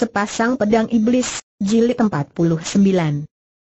Sepasang Pedang Iblis, Jilid 49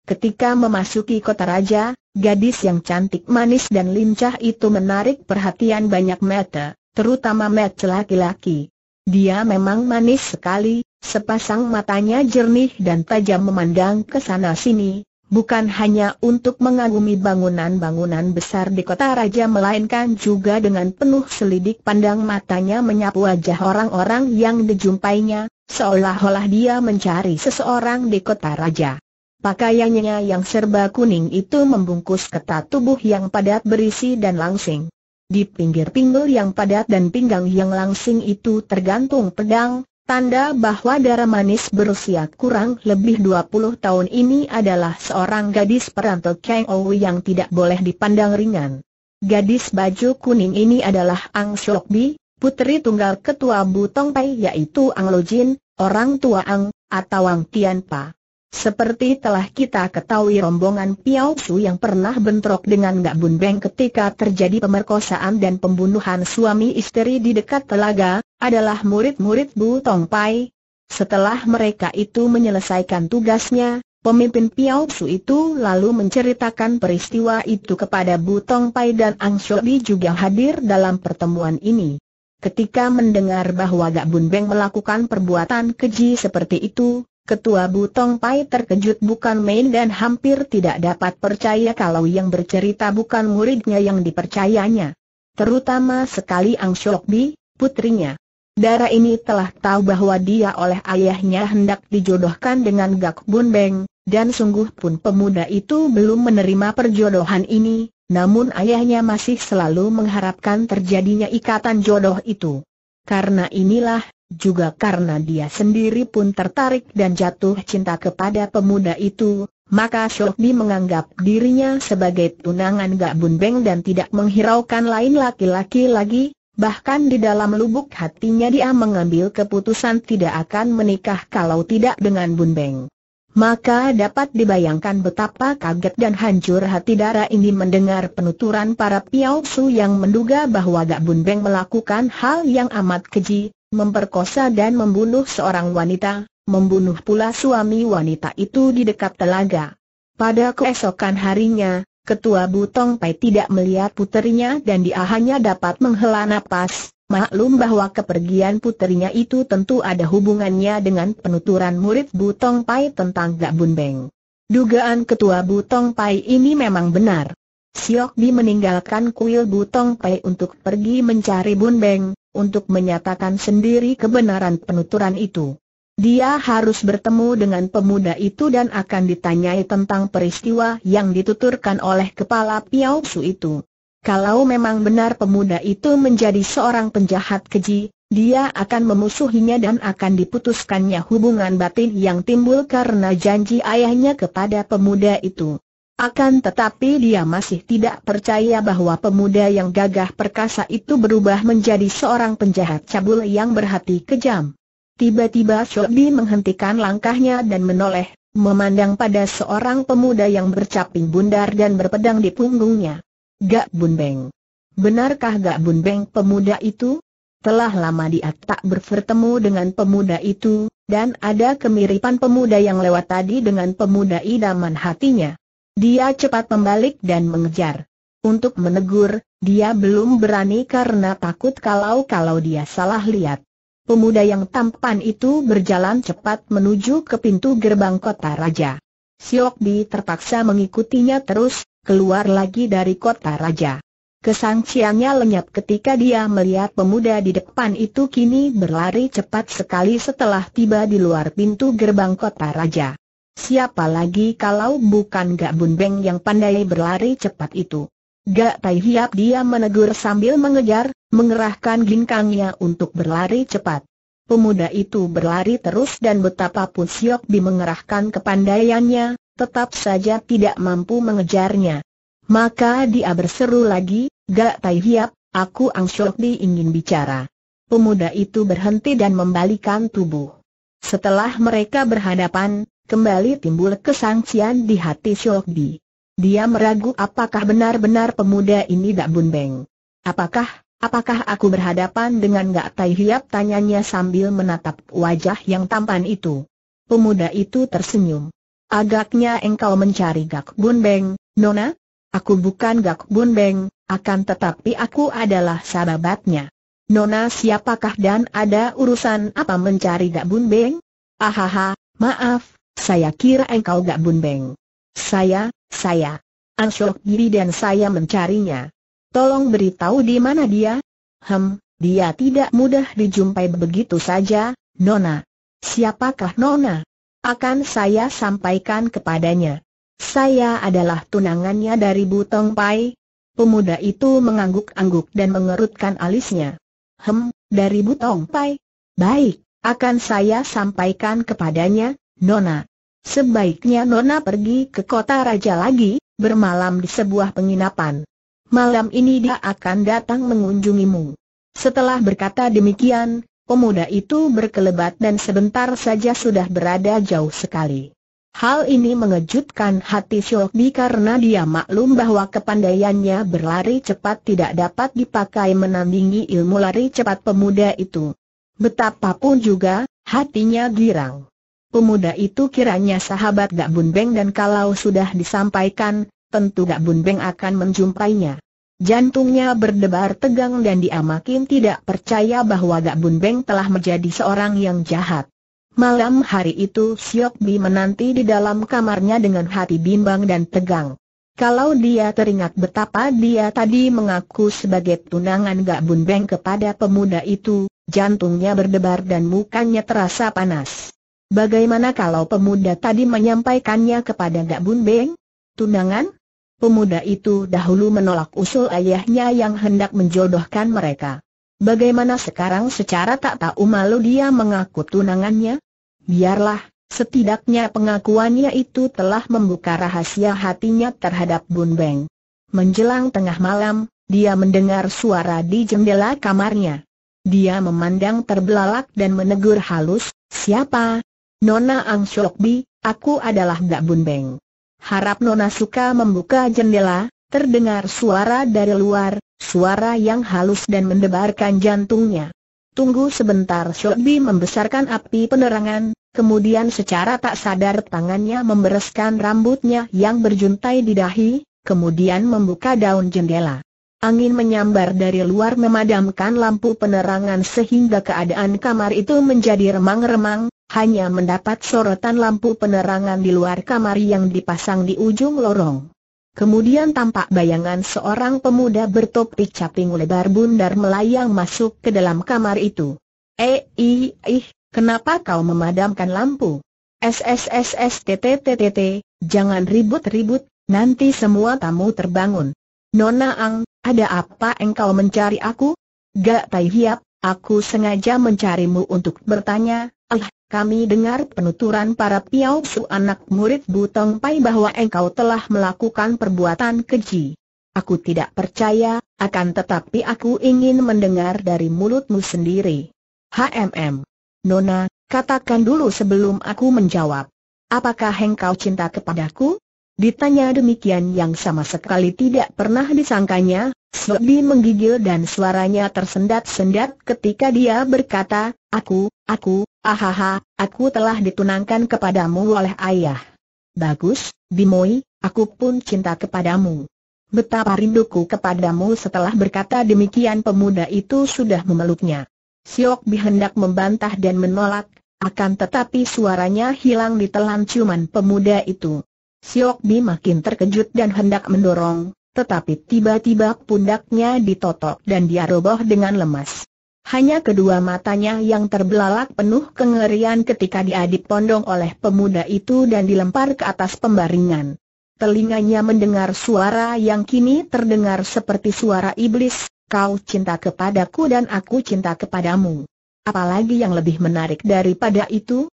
Ketika memasuki kota raja, gadis yang cantik manis dan lincah itu menarik perhatian banyak mata, terutama mata laki-laki. Dia memang manis sekali, sepasang matanya jernih dan tajam memandang ke sana sini, bukan hanya untuk mengagumi bangunan-bangunan besar di kota raja melainkan juga dengan penuh selidik pandang matanya menyapu wajah orang-orang yang dijumpainya, seolah-olah dia mencari seseorang di kota raja. Pakaiannya yang serba kuning itu membungkus ketat tubuh yang padat berisi dan langsing. Di pinggir pinggul yang padat dan pinggang yang langsing itu tergantung pedang, Tanda bahwa darah manis berusia kurang lebih 20 tahun ini adalah seorang gadis perantau Kang Ou yang tidak boleh dipandang ringan. Gadis baju kuning ini adalah Ang Bi, putri tunggal ketua Butong Pai yaitu Ang Lo Jin, orang tua Ang, atau Ang Tian Pa. Seperti telah kita ketahui rombongan Piao Su yang pernah bentrok dengan Gak Bun Beng ketika terjadi pemerkosaan dan pembunuhan suami istri di dekat telaga, adalah murid-murid Bu Tong Pai. Setelah mereka itu menyelesaikan tugasnya, pemimpin Piao Su itu lalu menceritakan peristiwa itu kepada Bu Tong Pai dan Ang Shobi juga hadir dalam pertemuan ini. Ketika mendengar bahwa Gak Bun Beng melakukan perbuatan keji seperti itu, Ketua Butong Pai terkejut bukan main dan hampir tidak dapat percaya kalau yang bercerita bukan muridnya yang dipercayanya. Terutama sekali Ang Bi, putrinya. Dara ini telah tahu bahwa dia oleh ayahnya hendak dijodohkan dengan Gak Bun Beng, dan sungguh pun pemuda itu belum menerima perjodohan ini, namun ayahnya masih selalu mengharapkan terjadinya ikatan jodoh itu. Karena inilah, juga karena dia sendiri pun tertarik dan jatuh cinta kepada pemuda itu, maka Shokni menganggap dirinya sebagai tunangan Gak Bunbeng dan tidak menghiraukan lain laki-laki lagi, bahkan di dalam lubuk hatinya dia mengambil keputusan tidak akan menikah kalau tidak dengan Bunbeng. Maka dapat dibayangkan betapa kaget dan hancur hati Dara ini mendengar penuturan para Piao Su yang menduga bahwa Gak Bunbeng melakukan hal yang amat keji, memperkosa dan membunuh seorang wanita, membunuh pula suami wanita itu di dekat telaga. Pada keesokan harinya, Ketua Butong Pai tidak melihat puterinya dan dia hanya dapat menghela nafas, Maklum bahwa kepergian puterinya itu tentu ada hubungannya dengan penuturan murid Butong Pai tentang Gak Bun Beng. Dugaan ketua Butong Pai ini memang benar. Siok Bi meninggalkan kuil Butong Pai untuk pergi mencari Bun Beng, untuk menyatakan sendiri kebenaran penuturan itu. Dia harus bertemu dengan pemuda itu dan akan ditanyai tentang peristiwa yang dituturkan oleh kepala Piao Su itu. Kalau memang benar pemuda itu menjadi seorang penjahat keji, dia akan memusuhinya dan akan diputuskannya hubungan batin yang timbul karena janji ayahnya kepada pemuda itu. Akan tetapi dia masih tidak percaya bahwa pemuda yang gagah perkasa itu berubah menjadi seorang penjahat cabul yang berhati kejam. Tiba-tiba Shobi menghentikan langkahnya dan menoleh, memandang pada seorang pemuda yang bercaping bundar dan berpedang di punggungnya. Gak bun Beng. Benarkah Gak bun Beng pemuda itu? Telah lama dia tak bertemu dengan pemuda itu, dan ada kemiripan pemuda yang lewat tadi dengan pemuda idaman hatinya. Dia cepat membalik dan mengejar. Untuk menegur, dia belum berani karena takut kalau-kalau dia salah lihat. Pemuda yang tampan itu berjalan cepat menuju ke pintu gerbang kota raja. Siokbi terpaksa mengikutinya terus, keluar lagi dari kota raja. Kesangsiannya lenyap ketika dia melihat pemuda di depan itu kini berlari cepat sekali setelah tiba di luar pintu gerbang kota raja. Siapa lagi kalau bukan Gak Bun Beng yang pandai berlari cepat itu? Gak Tai Hiap dia menegur sambil mengejar, mengerahkan ginkangnya untuk berlari cepat. Pemuda itu berlari terus dan betapapun Siok Bi mengerahkan kepandaiannya, tetap saja tidak mampu mengejarnya. Maka dia berseru lagi, Gak Tai Hiap, aku Ang Siok Bi ingin bicara. Pemuda itu berhenti dan membalikan tubuh. Setelah mereka berhadapan, kembali timbul kesangsian di hati Shogbi. Dia meragu apakah benar-benar pemuda ini Dak Bun Beng. Apakah, apakah aku berhadapan dengan Gak Tai Hiap tanyanya sambil menatap wajah yang tampan itu. Pemuda itu tersenyum. Agaknya engkau mencari Gak Bun Beng, Nona? Aku bukan Gak Bun Beng, akan tetapi aku adalah sahabatnya. Nona siapakah dan ada urusan apa mencari Gak Bun Beng? Ahaha, maaf, saya kira engkau gak bunbeng. Saya, saya. Ansyok diri dan saya mencarinya. Tolong beritahu di mana dia? Hem, dia tidak mudah dijumpai begitu saja, Nona. Siapakah Nona? Akan saya sampaikan kepadanya. Saya adalah tunangannya dari Butong Pai. Pemuda itu mengangguk-angguk dan mengerutkan alisnya. Hem, dari Butong Pai. Baik, akan saya sampaikan kepadanya, Nona. Sebaiknya Nona pergi ke kota raja lagi, bermalam di sebuah penginapan. Malam ini dia akan datang mengunjungimu. Setelah berkata demikian, pemuda itu berkelebat dan sebentar saja sudah berada jauh sekali. Hal ini mengejutkan hati Syokbi karena dia maklum bahwa kepandaiannya berlari cepat tidak dapat dipakai menandingi ilmu lari cepat pemuda itu. Betapapun juga, hatinya girang. Pemuda itu kiranya sahabat Gak Bun Beng dan kalau sudah disampaikan, tentu Gak Bun Beng akan menjumpainya. Jantungnya berdebar tegang dan dia makin tidak percaya bahwa Gak Bun Beng telah menjadi seorang yang jahat. Malam hari itu Siok Bi menanti di dalam kamarnya dengan hati bimbang dan tegang. Kalau dia teringat betapa dia tadi mengaku sebagai tunangan Gak Bun Beng kepada pemuda itu, jantungnya berdebar dan mukanya terasa panas. Bagaimana kalau pemuda tadi menyampaikannya kepada Bun Beng? Tunangan? Pemuda itu dahulu menolak usul ayahnya yang hendak menjodohkan mereka. Bagaimana sekarang secara tak tahu malu dia mengaku tunangannya? Biarlah, setidaknya pengakuannya itu telah membuka rahasia hatinya terhadap Bun Beng. Menjelang tengah malam, dia mendengar suara di jendela kamarnya. Dia memandang terbelalak dan menegur halus, siapa? Nona Ang Bi, aku adalah Gak Bun Beng. Harap Nona suka membuka jendela, terdengar suara dari luar, suara yang halus dan mendebarkan jantungnya. Tunggu sebentar Bi membesarkan api penerangan, kemudian secara tak sadar tangannya membereskan rambutnya yang berjuntai di dahi, kemudian membuka daun jendela. Angin menyambar dari luar memadamkan lampu penerangan sehingga keadaan kamar itu menjadi remang-remang, hanya mendapat sorotan lampu penerangan di luar kamar yang dipasang di ujung lorong. Kemudian tampak bayangan seorang pemuda bertopi caping lebar bundar melayang masuk ke dalam kamar itu. Eh, ih, kenapa kau memadamkan lampu? SSSSTTTTT, jangan ribut-ribut, nanti semua tamu terbangun. Nona Ang, ada apa engkau mencari aku? Gak tai hiap, Aku sengaja mencarimu untuk bertanya, ah, kami dengar penuturan para su anak murid Butong Pai bahwa engkau telah melakukan perbuatan keji. Aku tidak percaya, akan tetapi aku ingin mendengar dari mulutmu sendiri. HMM. Nona, katakan dulu sebelum aku menjawab. Apakah engkau cinta kepadaku? Ditanya demikian yang sama sekali tidak pernah disangkanya, Sobi menggigil dan suaranya tersendat-sendat ketika dia berkata, Aku, aku, ahaha, aku telah ditunangkan kepadamu oleh ayah. Bagus, Bimoi, aku pun cinta kepadamu. Betapa rinduku kepadamu setelah berkata demikian pemuda itu sudah memeluknya. Siok Bi hendak membantah dan menolak, akan tetapi suaranya hilang di telan ciuman pemuda itu. Siok Bi makin terkejut dan hendak mendorong, tetapi tiba-tiba pundaknya ditotok dan dia roboh dengan lemas. Hanya kedua matanya yang terbelalak penuh kengerian ketika dia dipondong oleh pemuda itu dan dilempar ke atas pembaringan. Telinganya mendengar suara yang kini terdengar seperti suara iblis, kau cinta kepadaku dan aku cinta kepadamu. Apalagi yang lebih menarik daripada itu,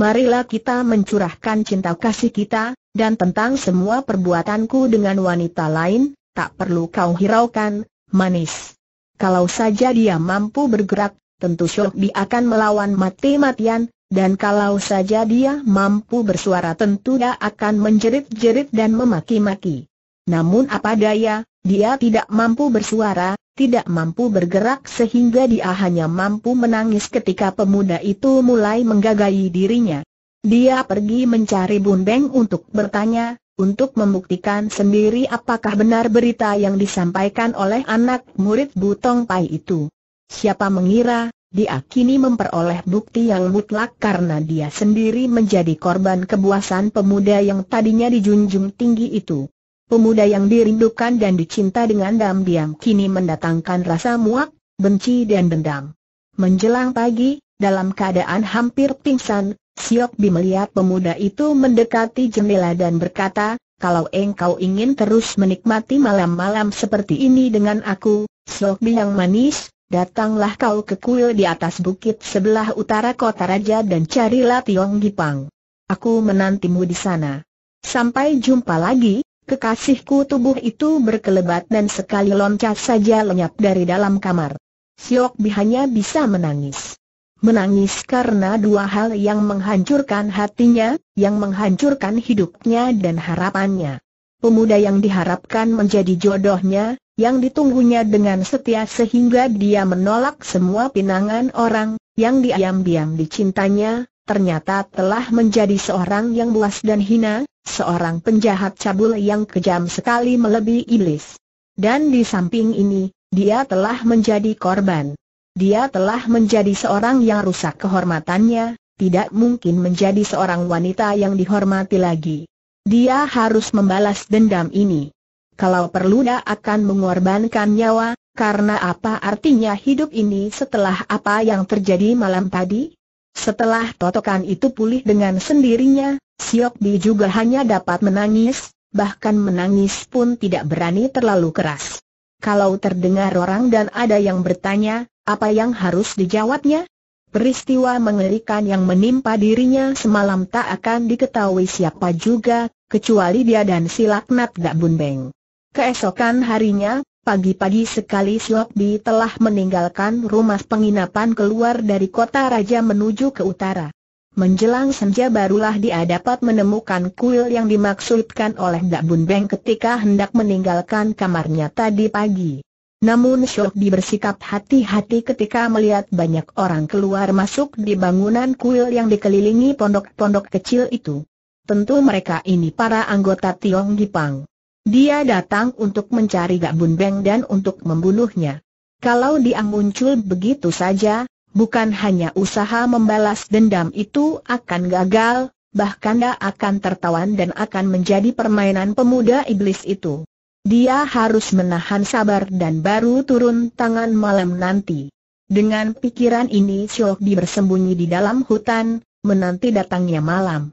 marilah kita mencurahkan cinta kasih kita, dan tentang semua perbuatanku dengan wanita lain, tak perlu kau hiraukan, manis. Kalau saja dia mampu bergerak, tentu dia akan melawan mati-matian, dan kalau saja dia mampu bersuara tentu dia akan menjerit-jerit dan memaki-maki. Namun apa daya, dia tidak mampu bersuara, tidak mampu bergerak sehingga dia hanya mampu menangis ketika pemuda itu mulai menggagahi dirinya. Dia pergi mencari Bundeng untuk bertanya, untuk membuktikan sendiri apakah benar berita yang disampaikan oleh anak murid Butong Pai itu. Siapa mengira, dia kini memperoleh bukti yang mutlak karena dia sendiri menjadi korban kebuasan pemuda yang tadinya dijunjung tinggi itu. Pemuda yang dirindukan dan dicinta dengan diam-diam kini mendatangkan rasa muak, benci dan dendam. Menjelang pagi, dalam keadaan hampir pingsan, Siok Bi melihat pemuda itu mendekati jendela dan berkata, kalau engkau ingin terus menikmati malam-malam seperti ini dengan aku, Siok Bi yang manis, datanglah kau ke kuil di atas bukit sebelah utara kota raja dan carilah Tiong Gipang. Aku menantimu di sana. Sampai jumpa lagi. Kekasihku tubuh itu berkelebat dan sekali loncat saja lenyap dari dalam kamar. Siok Bi hanya bisa menangis. Menangis karena dua hal yang menghancurkan hatinya, yang menghancurkan hidupnya dan harapannya. Pemuda yang diharapkan menjadi jodohnya, yang ditunggunya dengan setia sehingga dia menolak semua pinangan orang, yang diam-diam dicintanya, ternyata telah menjadi seorang yang buas dan hina, seorang penjahat cabul yang kejam sekali melebihi iblis. Dan di samping ini, dia telah menjadi korban. Dia telah menjadi seorang yang rusak kehormatannya, tidak mungkin menjadi seorang wanita yang dihormati lagi. Dia harus membalas dendam ini. Kalau perlu dia akan mengorbankan nyawa, karena apa artinya hidup ini setelah apa yang terjadi malam tadi? Setelah totokan itu pulih dengan sendirinya, Siok Bi juga hanya dapat menangis, bahkan menangis pun tidak berani terlalu keras. Kalau terdengar orang dan ada yang bertanya, apa yang harus dijawabnya? Peristiwa mengerikan yang menimpa dirinya semalam tak akan diketahui siapa juga, kecuali dia dan si laknat Gak Bunbeng. Keesokan harinya, Pagi-pagi sekali Di telah meninggalkan rumah penginapan keluar dari kota raja menuju ke utara. Menjelang senja barulah dia dapat menemukan kuil yang dimaksudkan oleh Dak Bun Beng ketika hendak meninggalkan kamarnya tadi pagi. Namun Shokdi bersikap hati-hati ketika melihat banyak orang keluar masuk di bangunan kuil yang dikelilingi pondok-pondok kecil itu. Tentu mereka ini para anggota Tiong Gipang. Dia datang untuk mencari Gak Bun Beng dan untuk membunuhnya. Kalau dia muncul begitu saja, bukan hanya usaha membalas dendam itu akan gagal, bahkan dia akan tertawan dan akan menjadi permainan pemuda iblis itu. Dia harus menahan sabar dan baru turun tangan malam nanti. Dengan pikiran ini Xiao bersembunyi di dalam hutan, menanti datangnya malam.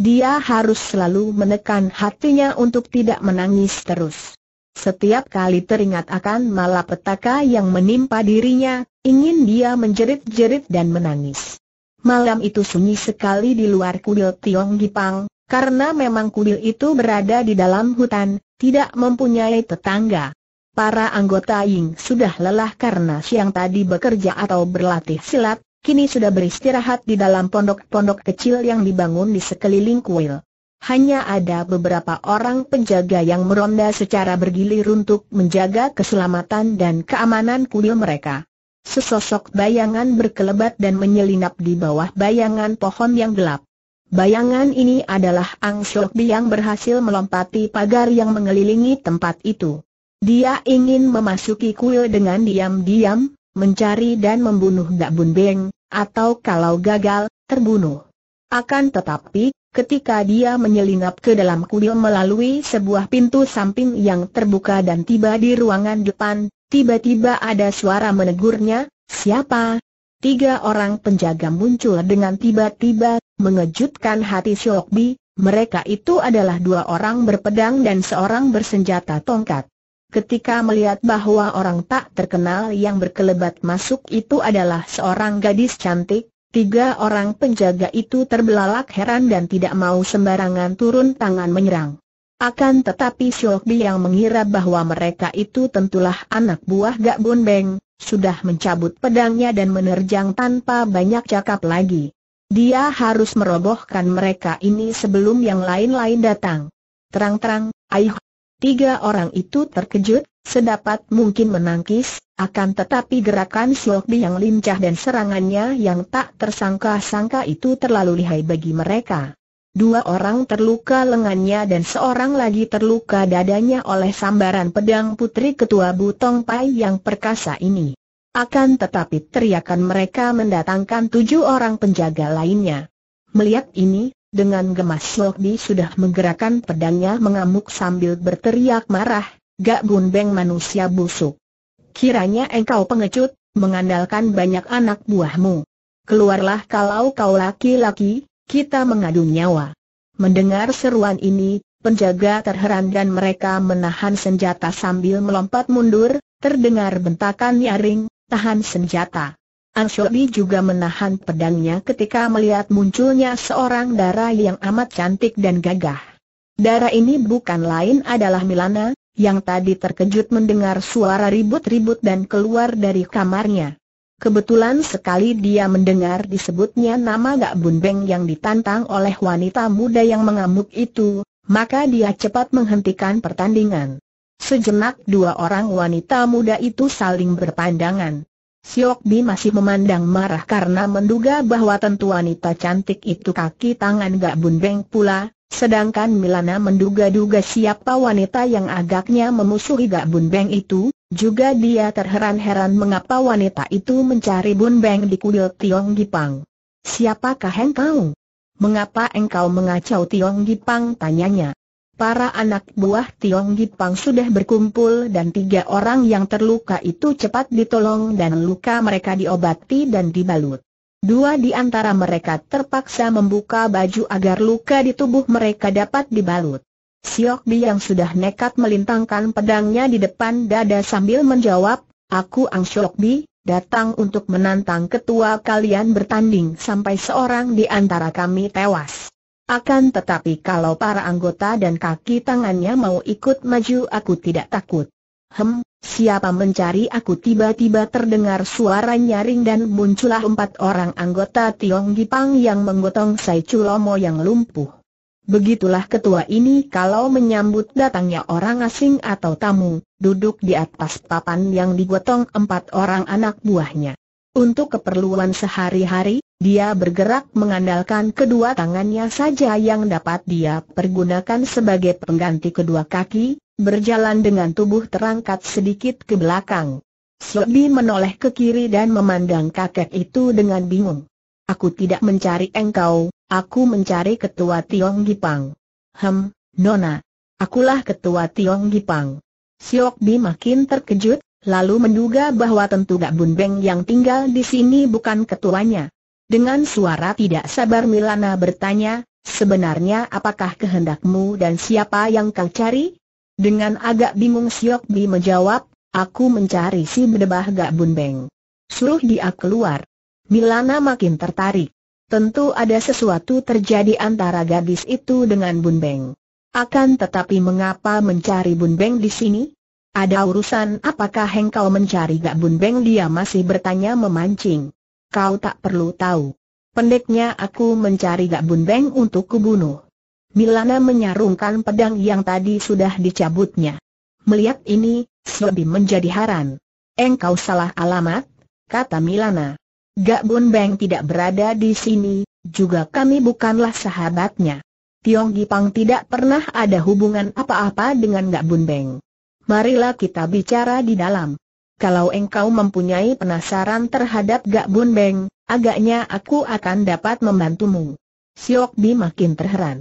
Dia harus selalu menekan hatinya untuk tidak menangis terus. Setiap kali teringat akan malapetaka yang menimpa dirinya, ingin dia menjerit-jerit dan menangis. Malam itu sunyi sekali di luar kuil Tiong Gipang, karena memang kuil itu berada di dalam hutan, tidak mempunyai tetangga. Para anggota Ying sudah lelah karena siang tadi bekerja atau berlatih silat, kini sudah beristirahat di dalam pondok-pondok kecil yang dibangun di sekeliling kuil. Hanya ada beberapa orang penjaga yang meronda secara bergilir untuk menjaga keselamatan dan keamanan kuil mereka. Sesosok bayangan berkelebat dan menyelinap di bawah bayangan pohon yang gelap. Bayangan ini adalah Ang Shokbi yang berhasil melompati pagar yang mengelilingi tempat itu. Dia ingin memasuki kuil dengan diam-diam, mencari dan membunuh Dak Bun Beng, atau kalau gagal, terbunuh. Akan tetapi, ketika dia menyelinap ke dalam kuil melalui sebuah pintu samping yang terbuka dan tiba di ruangan depan, tiba-tiba ada suara menegurnya, siapa? Tiga orang penjaga muncul dengan tiba-tiba, mengejutkan hati Siokbi, mereka itu adalah dua orang berpedang dan seorang bersenjata tongkat. Ketika melihat bahwa orang tak terkenal yang berkelebat masuk itu adalah seorang gadis cantik, tiga orang penjaga itu terbelalak heran dan tidak mau sembarangan turun tangan menyerang. Akan tetapi Syokbi yang mengira bahwa mereka itu tentulah anak buah Gak Bun Beng, sudah mencabut pedangnya dan menerjang tanpa banyak cakap lagi. Dia harus merobohkan mereka ini sebelum yang lain-lain datang. Terang-terang, ayuh Tiga orang itu terkejut, sedapat mungkin menangkis, akan tetapi gerakan Siokbi yang lincah dan serangannya yang tak tersangka-sangka itu terlalu lihai bagi mereka. Dua orang terluka lengannya dan seorang lagi terluka dadanya oleh sambaran pedang putri ketua Butong Pai yang perkasa ini. Akan tetapi teriakan mereka mendatangkan tujuh orang penjaga lainnya. Melihat ini, dengan gemas Lokdi sudah menggerakkan pedangnya mengamuk sambil berteriak marah, Gak Gunbeng manusia busuk. Kiranya engkau pengecut, mengandalkan banyak anak buahmu. Keluarlah kalau kau laki-laki, kita mengadu nyawa. Mendengar seruan ini, penjaga terheran dan mereka menahan senjata sambil melompat mundur, terdengar bentakan nyaring, tahan senjata. Shobi juga menahan pedangnya ketika melihat munculnya seorang darah yang amat cantik dan gagah. Darah ini bukan lain adalah Milana, yang tadi terkejut mendengar suara ribut-ribut dan keluar dari kamarnya. Kebetulan sekali dia mendengar disebutnya nama Gak Bunbeng yang ditantang oleh wanita muda yang mengamuk itu, maka dia cepat menghentikan pertandingan. Sejenak dua orang wanita muda itu saling berpandangan. Siok Bi masih memandang marah karena menduga bahwa tentu wanita cantik itu kaki tangan gak bundeng pula, sedangkan Milana menduga-duga siapa wanita yang agaknya memusuhi gak bundeng itu, juga dia terheran-heran mengapa wanita itu mencari bundeng di kuil Tiong Gipang. Siapakah engkau? Mengapa engkau mengacau Tiong Gipang tanyanya? para anak buah Tiong Gipang sudah berkumpul dan tiga orang yang terluka itu cepat ditolong dan luka mereka diobati dan dibalut. Dua di antara mereka terpaksa membuka baju agar luka di tubuh mereka dapat dibalut. Siok Bi yang sudah nekat melintangkan pedangnya di depan dada sambil menjawab, Aku Ang Siok Bi, datang untuk menantang ketua kalian bertanding sampai seorang di antara kami tewas. Akan tetapi kalau para anggota dan kaki tangannya mau ikut maju aku tidak takut. Hem, siapa mencari aku tiba-tiba terdengar suara nyaring dan muncullah empat orang anggota Tiong Gipang yang menggotong Sai Chulomo yang lumpuh. Begitulah ketua ini kalau menyambut datangnya orang asing atau tamu, duduk di atas papan yang digotong empat orang anak buahnya. Untuk keperluan sehari-hari, dia bergerak mengandalkan kedua tangannya saja yang dapat dia pergunakan sebagai pengganti kedua kaki, berjalan dengan tubuh terangkat sedikit ke belakang. Sobi menoleh ke kiri dan memandang kakek itu dengan bingung. Aku tidak mencari engkau, aku mencari ketua Tiong Gipang. Hem, Nona. Akulah ketua Tiong Gipang. Siok Bi makin terkejut, lalu menduga bahwa tentu Gak Bun Beng yang tinggal di sini bukan ketuanya. Dengan suara tidak sabar Milana bertanya, sebenarnya apakah kehendakmu dan siapa yang kau cari? Dengan agak bingung Siok Bi menjawab, aku mencari si bedebah Gak Beng. Suruh dia keluar. Milana makin tertarik. Tentu ada sesuatu terjadi antara gadis itu dengan Bun Beng. Akan tetapi mengapa mencari Bun Beng di sini? Ada urusan apakah engkau mencari Gak Bun Beng dia masih bertanya memancing kau tak perlu tahu. Pendeknya aku mencari Gak Bun Beng untuk kubunuh. Milana menyarungkan pedang yang tadi sudah dicabutnya. Melihat ini, Sobi menjadi haran. Engkau salah alamat, kata Milana. Gak Bun Beng tidak berada di sini, juga kami bukanlah sahabatnya. Tiong Gipang tidak pernah ada hubungan apa-apa dengan Gak Bun Beng. Marilah kita bicara di dalam kalau engkau mempunyai penasaran terhadap Gak Bun Beng, agaknya aku akan dapat membantumu. Siok Bi makin terheran.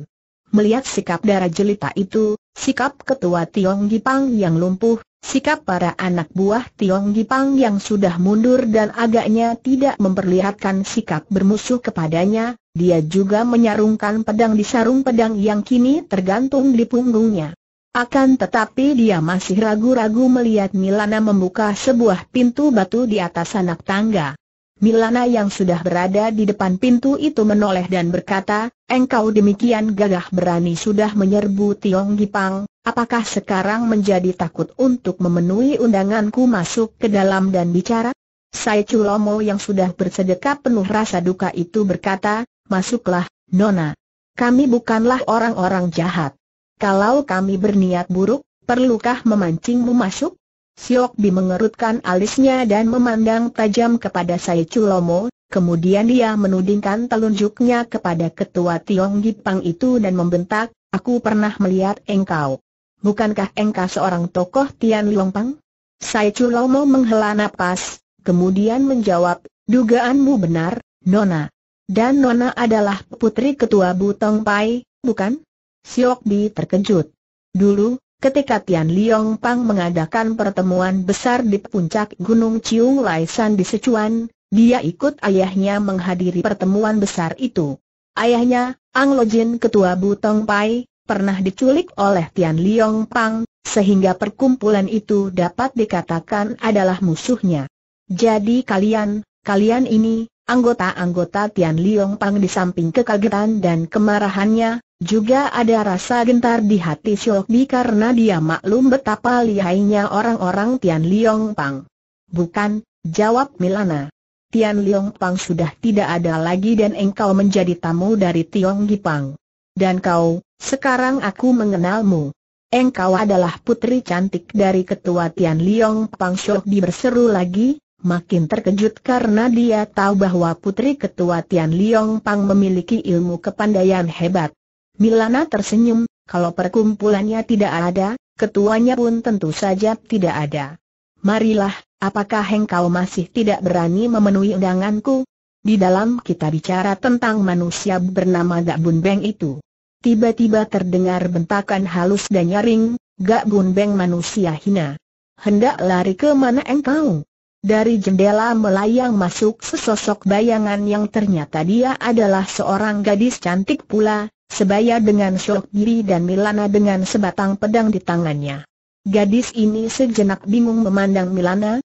Melihat sikap darah jelita itu, sikap ketua Tiong Gipang yang lumpuh, sikap para anak buah Tiong Gipang yang sudah mundur dan agaknya tidak memperlihatkan sikap bermusuh kepadanya, dia juga menyarungkan pedang di sarung pedang yang kini tergantung di punggungnya. Akan tetapi dia masih ragu-ragu melihat Milana membuka sebuah pintu batu di atas anak tangga. Milana yang sudah berada di depan pintu itu menoleh dan berkata, engkau demikian gagah berani sudah menyerbu Tiong Gipang, apakah sekarang menjadi takut untuk memenuhi undanganku masuk ke dalam dan bicara? Sai Chulomo yang sudah bersedekap penuh rasa duka itu berkata, masuklah, Nona. Kami bukanlah orang-orang jahat. Kalau kami berniat buruk, perlukah memancingmu masuk? Siok Bi mengerutkan alisnya dan memandang tajam kepada Sai Chulomo, kemudian dia menudingkan telunjuknya kepada ketua Tiong Gipang itu dan membentak, aku pernah melihat engkau. Bukankah engkau seorang tokoh Tian Pang? Sai Chulomo menghela nafas, kemudian menjawab, dugaanmu benar, Nona. Dan Nona adalah putri ketua Butong Pai, bukan? Siok Bi terkejut. Dulu, ketika Tian Liong Pang mengadakan pertemuan besar di puncak Gunung Ciung Laisan di Sichuan, dia ikut ayahnya menghadiri pertemuan besar itu. Ayahnya, Ang Lojin Ketua Butong Pai, pernah diculik oleh Tian Liong Pang, sehingga perkumpulan itu dapat dikatakan adalah musuhnya. Jadi kalian, kalian ini, anggota-anggota Tian Liong Pang di samping kekagetan dan kemarahannya, juga ada rasa gentar di hati Di karena dia maklum betapa lihainya orang-orang Tian Liong Pang. Bukan, jawab Milana. Tian Liong Pang sudah tidak ada lagi dan engkau menjadi tamu dari Tiong Gipang. Dan kau, sekarang aku mengenalmu. Engkau adalah putri cantik dari ketua Tian Liong Pang Di berseru lagi, makin terkejut karena dia tahu bahwa putri ketua Tian Liong Pang memiliki ilmu kepandaian hebat. Milana tersenyum, kalau perkumpulannya tidak ada, ketuanya pun tentu saja tidak ada. Marilah, apakah engkau masih tidak berani memenuhi undanganku? Di dalam kita bicara tentang manusia bernama Gak Bun Beng itu. Tiba-tiba terdengar bentakan halus dan nyaring, Gak Bun Beng manusia hina. Hendak lari ke mana engkau? Dari jendela melayang masuk sesosok bayangan yang ternyata dia adalah seorang gadis cantik pula, Sebaya dengan syok diri dan Milana dengan sebatang pedang di tangannya. Gadis ini sejenak bingung memandang Milana,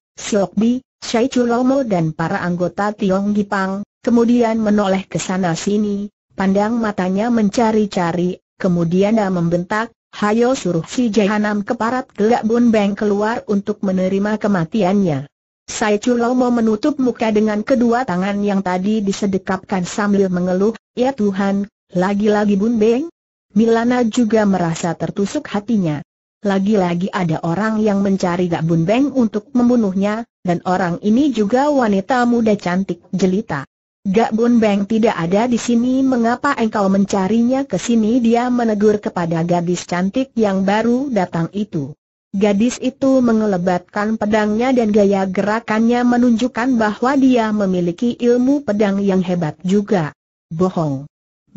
Bi, Syai Chulomo dan para anggota Tiong Gipang, kemudian menoleh ke sana sini, pandang matanya mencari-cari, kemudian dia membentak, Hayo suruh si Jahanam keparat gelak Bun Beng keluar untuk menerima kematiannya. Syai Chulomo menutup muka dengan kedua tangan yang tadi disedekapkan sambil mengeluh, Ya Tuhan, lagi-lagi Bun Beng? Milana juga merasa tertusuk hatinya. Lagi-lagi ada orang yang mencari Gak Bun Beng untuk membunuhnya, dan orang ini juga wanita muda cantik jelita. Gak Bun Beng tidak ada di sini mengapa engkau mencarinya ke sini dia menegur kepada gadis cantik yang baru datang itu. Gadis itu mengelebatkan pedangnya dan gaya gerakannya menunjukkan bahwa dia memiliki ilmu pedang yang hebat juga. Bohong.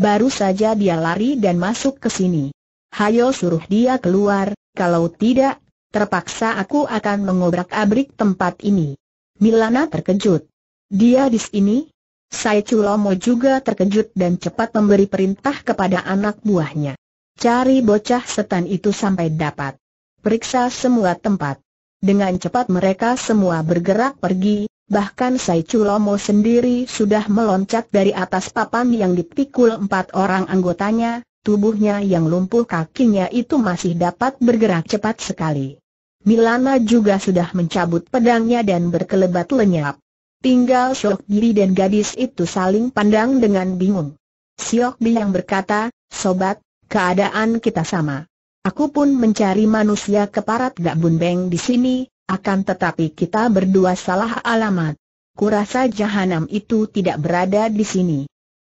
Baru saja dia lari dan masuk ke sini. Hayo suruh dia keluar, kalau tidak, terpaksa aku akan mengobrak-abrik tempat ini. Milana terkejut. Dia di sini? Sai Chulomo juga terkejut dan cepat memberi perintah kepada anak buahnya. Cari bocah setan itu sampai dapat. Periksa semua tempat. Dengan cepat mereka semua bergerak pergi, bahkan Sai Chulomo sendiri sudah meloncat dari atas papan yang dipikul empat orang anggotanya, tubuhnya yang lumpuh kakinya itu masih dapat bergerak cepat sekali. Milana juga sudah mencabut pedangnya dan berkelebat lenyap. Tinggal Siok Bi dan gadis itu saling pandang dengan bingung. Siok Bi yang berkata, Sobat, keadaan kita sama. Aku pun mencari manusia keparat Gak bunbeng di sini, akan tetapi kita berdua salah alamat. Kurasa jahanam itu tidak berada di sini.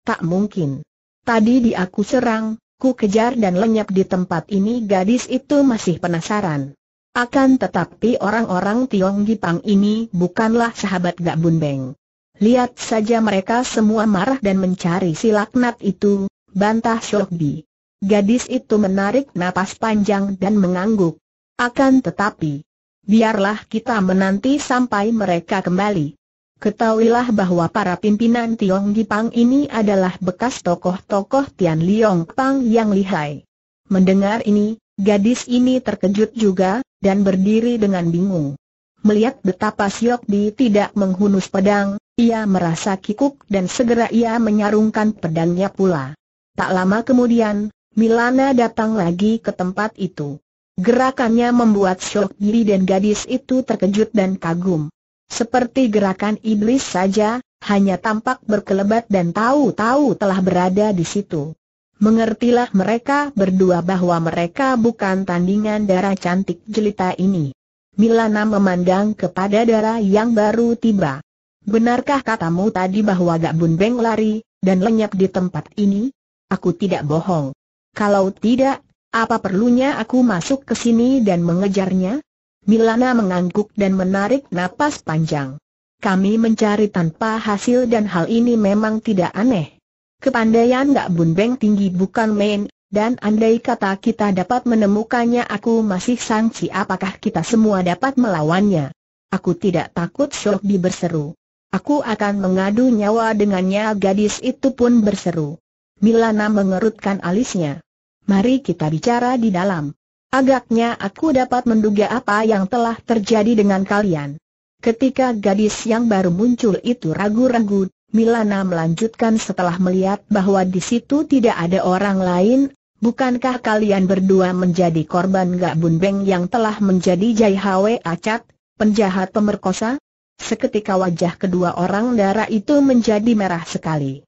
Tak mungkin. Tadi di aku serang, ku kejar dan lenyap di tempat ini gadis itu masih penasaran. Akan tetapi orang-orang Tiong Gipang ini bukanlah sahabat Gak Bun Beng. Lihat saja mereka semua marah dan mencari si laknat itu, bantah Bi. Gadis itu menarik napas panjang dan mengangguk. Akan tetapi, biarlah kita menanti sampai mereka kembali. Ketahuilah bahwa para pimpinan Tiong Gipang ini adalah bekas tokoh-tokoh Tian Liong Pang yang lihai. Mendengar ini, gadis ini terkejut juga, dan berdiri dengan bingung. Melihat betapa Siok Bi tidak menghunus pedang, ia merasa kikuk dan segera ia menyarungkan pedangnya pula. Tak lama kemudian, Milana datang lagi ke tempat itu. Gerakannya membuat Shok diri dan gadis itu terkejut dan kagum. Seperti gerakan iblis saja, hanya tampak berkelebat dan tahu-tahu telah berada di situ. Mengertilah mereka berdua bahwa mereka bukan tandingan darah cantik jelita ini. Milana memandang kepada darah yang baru tiba. Benarkah katamu tadi bahwa gak bun Beng lari, dan lenyap di tempat ini? Aku tidak bohong. Kalau tidak, apa perlunya aku masuk ke sini dan mengejarnya? Milana mengangguk dan menarik napas panjang. Kami mencari tanpa hasil dan hal ini memang tidak aneh. Kepandaian Gak Bunbeng tinggi bukan main, dan andai kata kita dapat menemukannya aku masih sangsi apakah kita semua dapat melawannya. Aku tidak takut Sok Di berseru. Aku akan mengadu nyawa dengannya gadis itu pun berseru. Milana mengerutkan alisnya mari kita bicara di dalam. Agaknya aku dapat menduga apa yang telah terjadi dengan kalian. Ketika gadis yang baru muncul itu ragu-ragu, Milana melanjutkan setelah melihat bahwa di situ tidak ada orang lain, bukankah kalian berdua menjadi korban Gak Bunbeng yang telah menjadi Jai Hwe Acat, penjahat pemerkosa? Seketika wajah kedua orang darah itu menjadi merah sekali.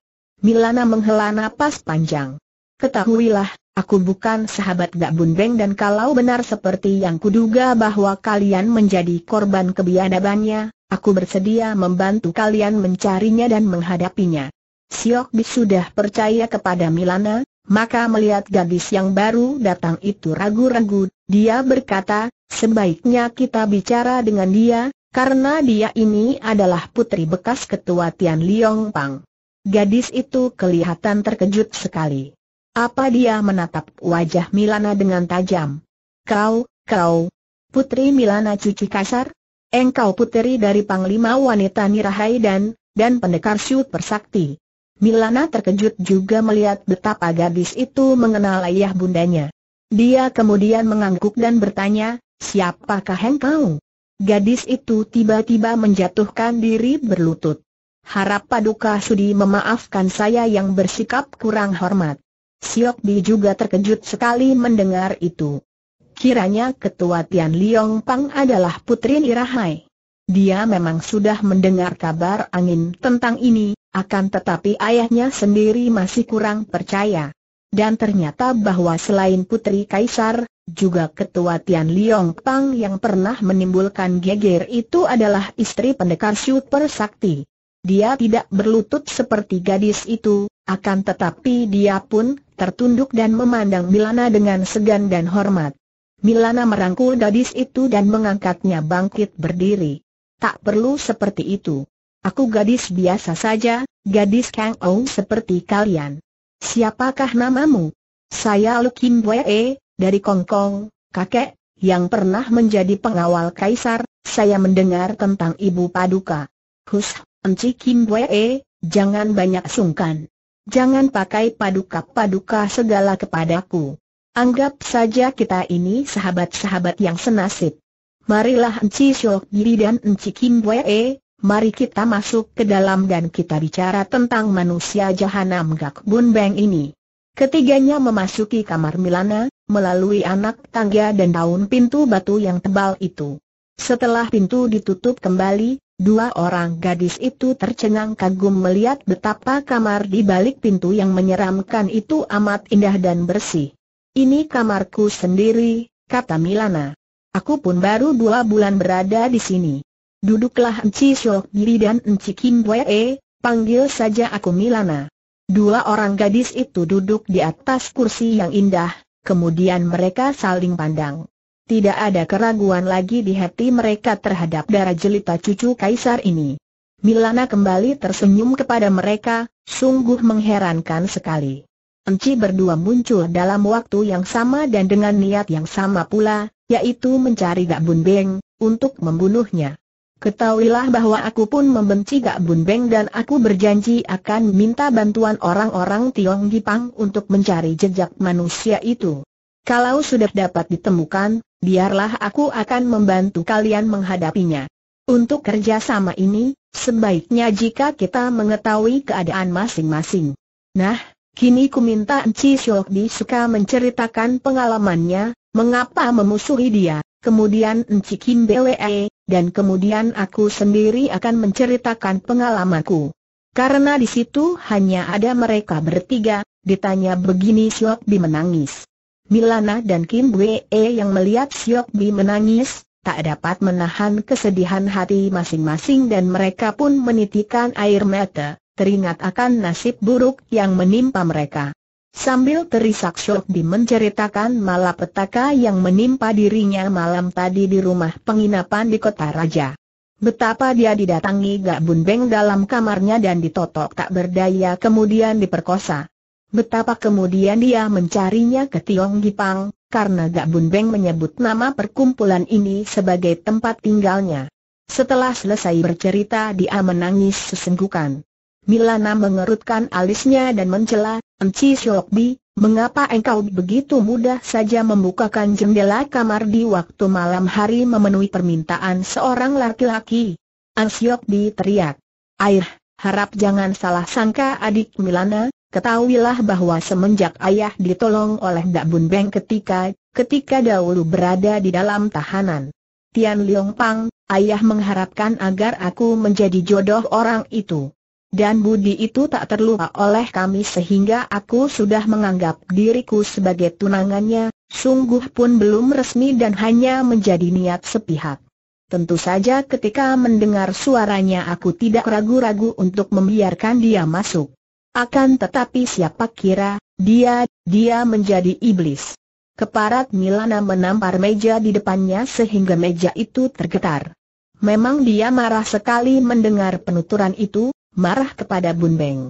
Milana menghela napas panjang. Ketahuilah, Aku bukan sahabat Gak Bundeng dan kalau benar seperti yang kuduga bahwa kalian menjadi korban kebiadabannya, aku bersedia membantu kalian mencarinya dan menghadapinya. Siok Bi sudah percaya kepada Milana, maka melihat gadis yang baru datang itu ragu-ragu, dia berkata, sebaiknya kita bicara dengan dia, karena dia ini adalah putri bekas ketua Tian Liong Pang. Gadis itu kelihatan terkejut sekali. Apa dia menatap wajah Milana dengan tajam? Kau, kau, putri Milana cuci kasar? Engkau putri dari Panglima Wanita Nirahai dan, dan pendekar syut persakti. Milana terkejut juga melihat betapa gadis itu mengenal ayah bundanya. Dia kemudian mengangguk dan bertanya, siapakah engkau? Gadis itu tiba-tiba menjatuhkan diri berlutut. Harap paduka sudi memaafkan saya yang bersikap kurang hormat. Siok Bi juga terkejut sekali mendengar itu. Kiranya ketua Tian Liong Pang adalah putri Nirahai. Dia memang sudah mendengar kabar angin tentang ini, akan tetapi ayahnya sendiri masih kurang percaya. Dan ternyata bahwa selain putri Kaisar, juga ketua Tian Liong Pang yang pernah menimbulkan geger itu adalah istri pendekar super sakti. Dia tidak berlutut seperti gadis itu, akan tetapi dia pun tertunduk dan memandang Milana dengan segan dan hormat. Milana merangkul gadis itu dan mengangkatnya bangkit berdiri. Tak perlu seperti itu. Aku gadis biasa saja, gadis Kang Ou seperti kalian. Siapakah namamu? Saya Lukim Wee, e, dari Kongkong, kakek, yang pernah menjadi pengawal kaisar, saya mendengar tentang ibu paduka. Hus, Enci Kim Wee, e, jangan banyak sungkan. Jangan pakai paduka-paduka segala kepadaku. Anggap saja kita ini sahabat-sahabat yang senasib. Marilah Enci Syok Giri dan Enci Kim Wee, mari kita masuk ke dalam dan kita bicara tentang manusia jahanam Gak Bun Beng ini. Ketiganya memasuki kamar Milana, melalui anak tangga dan daun pintu batu yang tebal itu. Setelah pintu ditutup kembali, Dua orang gadis itu tercengang kagum melihat betapa kamar di balik pintu yang menyeramkan itu amat indah dan bersih. Ini kamarku sendiri, kata Milana. Aku pun baru dua bulan berada di sini. Duduklah Enci Syok Giri dan Enci Kim Wee, panggil saja aku Milana. Dua orang gadis itu duduk di atas kursi yang indah, kemudian mereka saling pandang. Tidak ada keraguan lagi di hati mereka terhadap darah jelita cucu kaisar ini. Milana kembali tersenyum kepada mereka, sungguh mengherankan sekali. Enci berdua muncul dalam waktu yang sama dan dengan niat yang sama pula, yaitu mencari Gak Bun Beng, untuk membunuhnya. Ketahuilah bahwa aku pun membenci Gak Bun Beng dan aku berjanji akan minta bantuan orang-orang Tiong Gipang untuk mencari jejak manusia itu. Kalau sudah dapat ditemukan, biarlah aku akan membantu kalian menghadapinya. Untuk kerjasama ini, sebaiknya jika kita mengetahui keadaan masing-masing. Nah, kini ku minta Enci Syokdi suka menceritakan pengalamannya, mengapa memusuhi dia, kemudian Enci Kim Bwe, dan kemudian aku sendiri akan menceritakan pengalamanku. Karena di situ hanya ada mereka bertiga, ditanya begini Syokdi menangis. Milana dan Kim Wee yang melihat Siok Bi menangis, tak dapat menahan kesedihan hati masing-masing dan mereka pun menitikan air mata, teringat akan nasib buruk yang menimpa mereka. Sambil terisak Siok Bi menceritakan malapetaka yang menimpa dirinya malam tadi di rumah penginapan di kota raja. Betapa dia didatangi Gak Bun Beng dalam kamarnya dan ditotok tak berdaya kemudian diperkosa. Betapa kemudian dia mencarinya ke Tiong Gipang, karena Gak Bun Beng menyebut nama perkumpulan ini sebagai tempat tinggalnya. Setelah selesai bercerita dia menangis sesenggukan. Milana mengerutkan alisnya dan mencela, Enci Bi, mengapa engkau begitu mudah saja membukakan jendela kamar di waktu malam hari memenuhi permintaan seorang laki-laki? An Bi teriak. Air, harap jangan salah sangka adik Milana, Ketahuilah bahwa semenjak ayah ditolong oleh Dak Bun Beng ketika, ketika dahulu berada di dalam tahanan. Tian Liang Pang, ayah mengharapkan agar aku menjadi jodoh orang itu. Dan budi itu tak terlupa oleh kami sehingga aku sudah menganggap diriku sebagai tunangannya, sungguh pun belum resmi dan hanya menjadi niat sepihak. Tentu saja ketika mendengar suaranya aku tidak ragu-ragu untuk membiarkan dia masuk. Akan tetapi siapa kira, dia, dia menjadi iblis. Keparat Milana menampar meja di depannya sehingga meja itu tergetar. Memang dia marah sekali mendengar penuturan itu, marah kepada Bun Beng.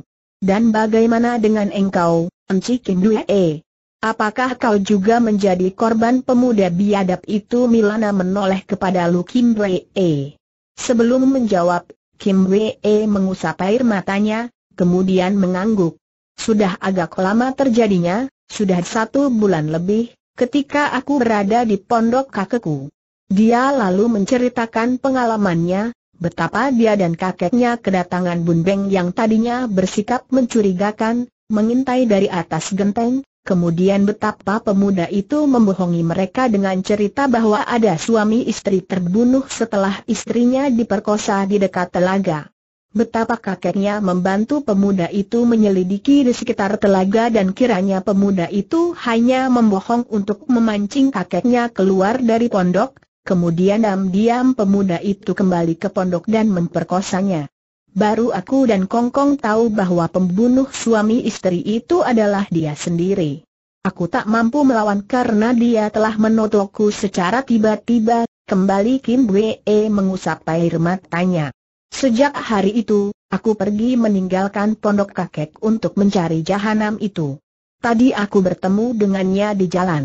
Dan bagaimana dengan engkau, Enci Kindue? Apakah kau juga menjadi korban pemuda biadab itu Milana menoleh kepada Lu Kim Wee? Sebelum menjawab, Kim Wee mengusap air matanya, kemudian mengangguk. Sudah agak lama terjadinya, sudah satu bulan lebih, ketika aku berada di pondok kakekku. Dia lalu menceritakan pengalamannya, betapa dia dan kakeknya kedatangan Bunbeng yang tadinya bersikap mencurigakan, mengintai dari atas genteng, kemudian betapa pemuda itu membohongi mereka dengan cerita bahwa ada suami istri terbunuh setelah istrinya diperkosa di dekat telaga. Betapa kakeknya membantu pemuda itu menyelidiki di sekitar telaga dan kiranya pemuda itu hanya membohong untuk memancing kakeknya keluar dari pondok, kemudian diam-diam pemuda itu kembali ke pondok dan memperkosanya. Baru aku dan Kongkong tahu bahwa pembunuh suami istri itu adalah dia sendiri. Aku tak mampu melawan karena dia telah menotokku secara tiba-tiba, kembali Kim Wee mengusap air matanya. Sejak hari itu, aku pergi meninggalkan pondok kakek untuk mencari jahanam itu. Tadi aku bertemu dengannya di jalan.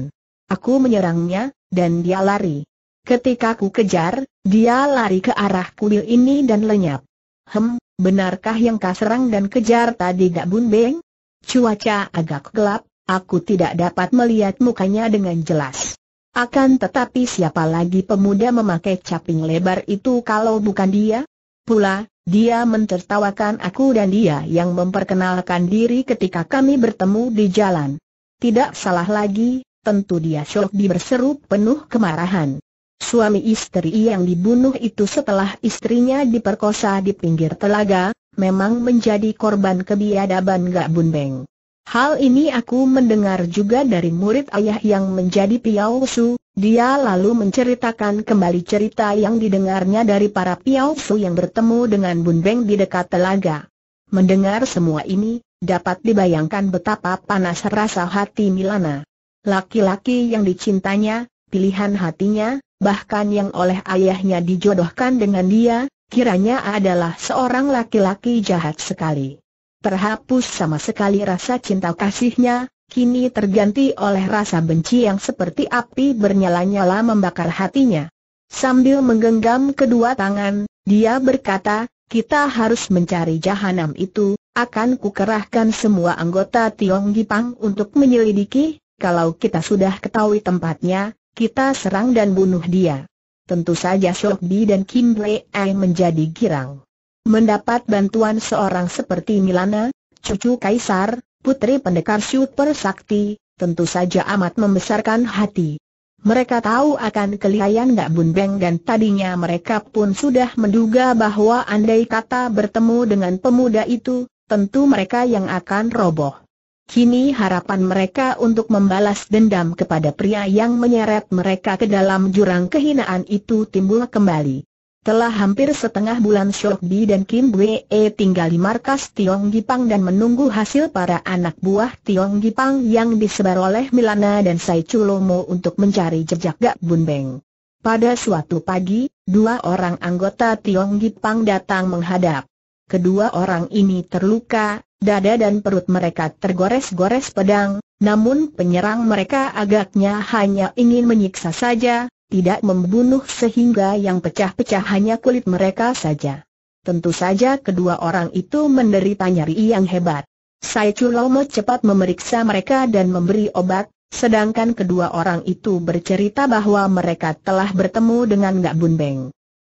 Aku menyerangnya, dan dia lari. Ketika aku kejar, dia lari ke arah kuil ini dan lenyap. Hem, benarkah yang kau serang dan kejar tadi gak Bun Beng? Cuaca agak gelap, aku tidak dapat melihat mukanya dengan jelas. Akan tetapi siapa lagi pemuda memakai caping lebar itu kalau bukan dia? Pula, dia mentertawakan aku dan dia yang memperkenalkan diri ketika kami bertemu di jalan. Tidak salah lagi, tentu dia syok di berseru penuh kemarahan. Suami istri yang dibunuh itu setelah istrinya diperkosa di pinggir telaga, memang menjadi korban kebiadaban Gak Bunbeng. Hal ini aku mendengar juga dari murid ayah yang menjadi Piao Su, dia lalu menceritakan kembali cerita yang didengarnya dari para Piao Su yang bertemu dengan Bun Beng di dekat telaga. Mendengar semua ini, dapat dibayangkan betapa panas rasa hati Milana. Laki-laki yang dicintanya, pilihan hatinya, bahkan yang oleh ayahnya dijodohkan dengan dia, kiranya adalah seorang laki-laki jahat sekali terhapus sama sekali rasa cinta kasihnya, kini terganti oleh rasa benci yang seperti api bernyala-nyala membakar hatinya. Sambil menggenggam kedua tangan, dia berkata, kita harus mencari jahanam itu, akan kukerahkan semua anggota Tiong Gipang untuk menyelidiki, kalau kita sudah ketahui tempatnya, kita serang dan bunuh dia. Tentu saja Shok dan Kim Lee Ai menjadi girang. Mendapat bantuan seorang seperti Milana, cucu Kaisar, putri pendekar super sakti, tentu saja amat membesarkan hati. Mereka tahu akan kelihayan Gak Bun Beng dan tadinya mereka pun sudah menduga bahwa andai kata bertemu dengan pemuda itu, tentu mereka yang akan roboh. Kini harapan mereka untuk membalas dendam kepada pria yang menyeret mereka ke dalam jurang kehinaan itu timbul kembali. Telah hampir setengah bulan Shok Bi dan Kim Wee tinggal di markas Tiong Gipang dan menunggu hasil para anak buah Tiong Gipang yang disebar oleh Milana dan Sai Chulomo untuk mencari jejak Gak Bun Beng. Pada suatu pagi, dua orang anggota Tiong Gipang datang menghadap. Kedua orang ini terluka, dada dan perut mereka tergores-gores pedang, namun penyerang mereka agaknya hanya ingin menyiksa saja, tidak membunuh sehingga yang pecah-pecah hanya kulit mereka saja. Tentu saja kedua orang itu menderita nyeri yang hebat. Sai Chulomo cepat memeriksa mereka dan memberi obat, sedangkan kedua orang itu bercerita bahwa mereka telah bertemu dengan Gak Bun Beng.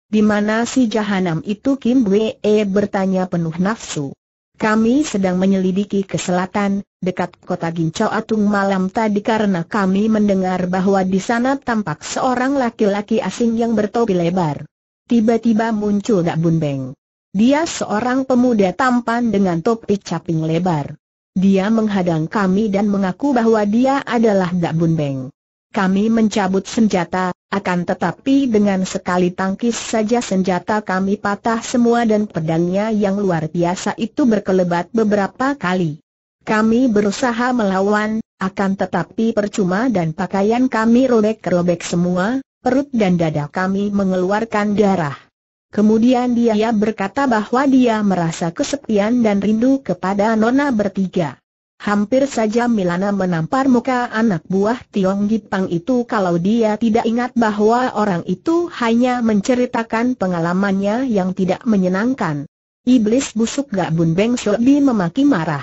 Di mana si jahanam itu Kim Wee bertanya penuh nafsu. Kami sedang menyelidiki ke selatan, dekat kota Gincau Atung malam tadi karena kami mendengar bahwa di sana tampak seorang laki-laki asing yang bertopi lebar. Tiba-tiba muncul Dak Bun Dia seorang pemuda tampan dengan topi caping lebar. Dia menghadang kami dan mengaku bahwa dia adalah Dak Bun Kami mencabut senjata, akan tetapi dengan sekali tangkis saja senjata kami patah semua dan pedangnya yang luar biasa itu berkelebat beberapa kali. Kami berusaha melawan, akan tetapi percuma dan pakaian kami robek-robek semua, perut dan dada kami mengeluarkan darah. Kemudian dia berkata bahwa dia merasa kesepian dan rindu kepada Nona bertiga. Hampir saja Milana menampar muka anak buah Tiong Gipang itu kalau dia tidak ingat bahwa orang itu hanya menceritakan pengalamannya yang tidak menyenangkan. Iblis busuk gak Bun Beng Sobi memaki marah.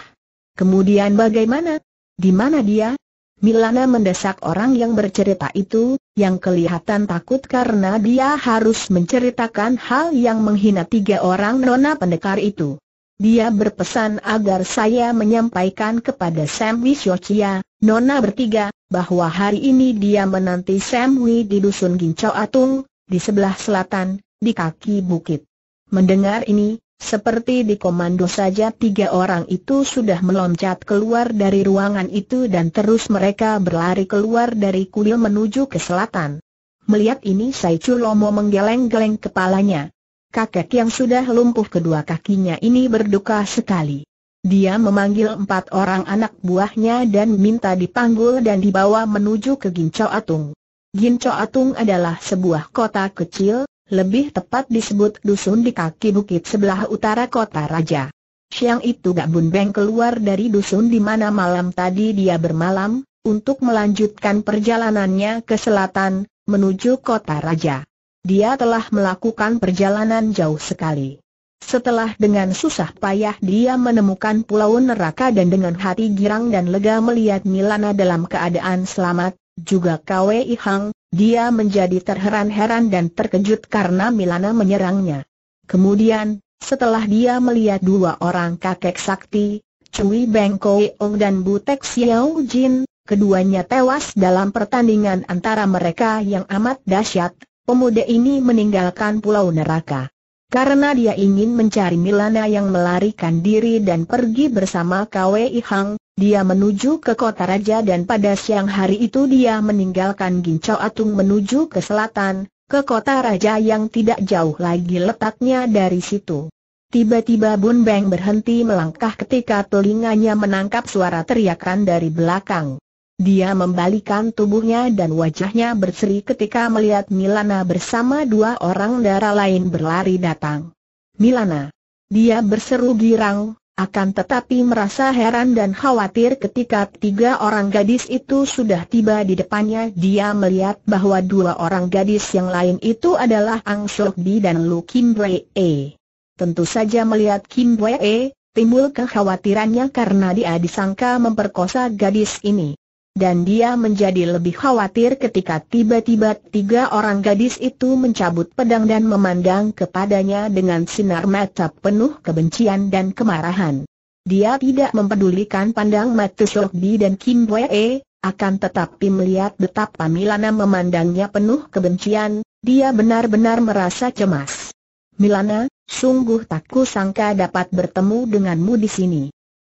Kemudian bagaimana? Di mana dia? Milana mendesak orang yang bercerita itu, yang kelihatan takut karena dia harus menceritakan hal yang menghina tiga orang nona pendekar itu. Dia berpesan agar saya menyampaikan kepada Sam Wisyochia, Nona bertiga, bahwa hari ini dia menanti Sam Wi di Dusun Gincau Atung, di sebelah selatan, di kaki bukit. Mendengar ini, seperti di komando saja tiga orang itu sudah meloncat keluar dari ruangan itu dan terus mereka berlari keluar dari kuil menuju ke selatan. Melihat ini Sai Chulomo menggeleng-geleng kepalanya kakek yang sudah lumpuh kedua kakinya ini berduka sekali. Dia memanggil empat orang anak buahnya dan minta dipanggul dan dibawa menuju ke Ginco Atung. Ginco Atung adalah sebuah kota kecil, lebih tepat disebut dusun di kaki bukit sebelah utara kota raja. Siang itu Gak Bun Beng keluar dari dusun di mana malam tadi dia bermalam, untuk melanjutkan perjalanannya ke selatan, menuju kota raja. Dia telah melakukan perjalanan jauh sekali. Setelah dengan susah payah dia menemukan pulau neraka dan dengan hati girang dan lega melihat Milana dalam keadaan selamat, juga Kwei Hang, dia menjadi terheran-heran dan terkejut karena Milana menyerangnya. Kemudian, setelah dia melihat dua orang kakek sakti, Cui Beng Ong dan Butek Xiao Jin, keduanya tewas dalam pertandingan antara mereka yang amat dahsyat, pemuda ini meninggalkan pulau neraka. Karena dia ingin mencari Milana yang melarikan diri dan pergi bersama Kwei Hang, dia menuju ke kota raja dan pada siang hari itu dia meninggalkan Gincau Atung menuju ke selatan, ke kota raja yang tidak jauh lagi letaknya dari situ. Tiba-tiba Bun Beng berhenti melangkah ketika telinganya menangkap suara teriakan dari belakang. Dia membalikan tubuhnya dan wajahnya berseri ketika melihat Milana bersama dua orang darah lain berlari datang. Milana. Dia berseru girang, akan tetapi merasa heran dan khawatir ketika tiga orang gadis itu sudah tiba di depannya dia melihat bahwa dua orang gadis yang lain itu adalah Ang Sok dan Lu Kim Wei E. Tentu saja melihat Kim Wei E, timbul kekhawatirannya karena dia disangka memperkosa gadis ini dan dia menjadi lebih khawatir ketika tiba-tiba tiga orang gadis itu mencabut pedang dan memandang kepadanya dengan sinar mata penuh kebencian dan kemarahan. Dia tidak mempedulikan pandang mata Sokbi dan Kim Wee, akan tetapi melihat betapa Milana memandangnya penuh kebencian, dia benar-benar merasa cemas. Milana, sungguh tak kusangka dapat bertemu denganmu di sini.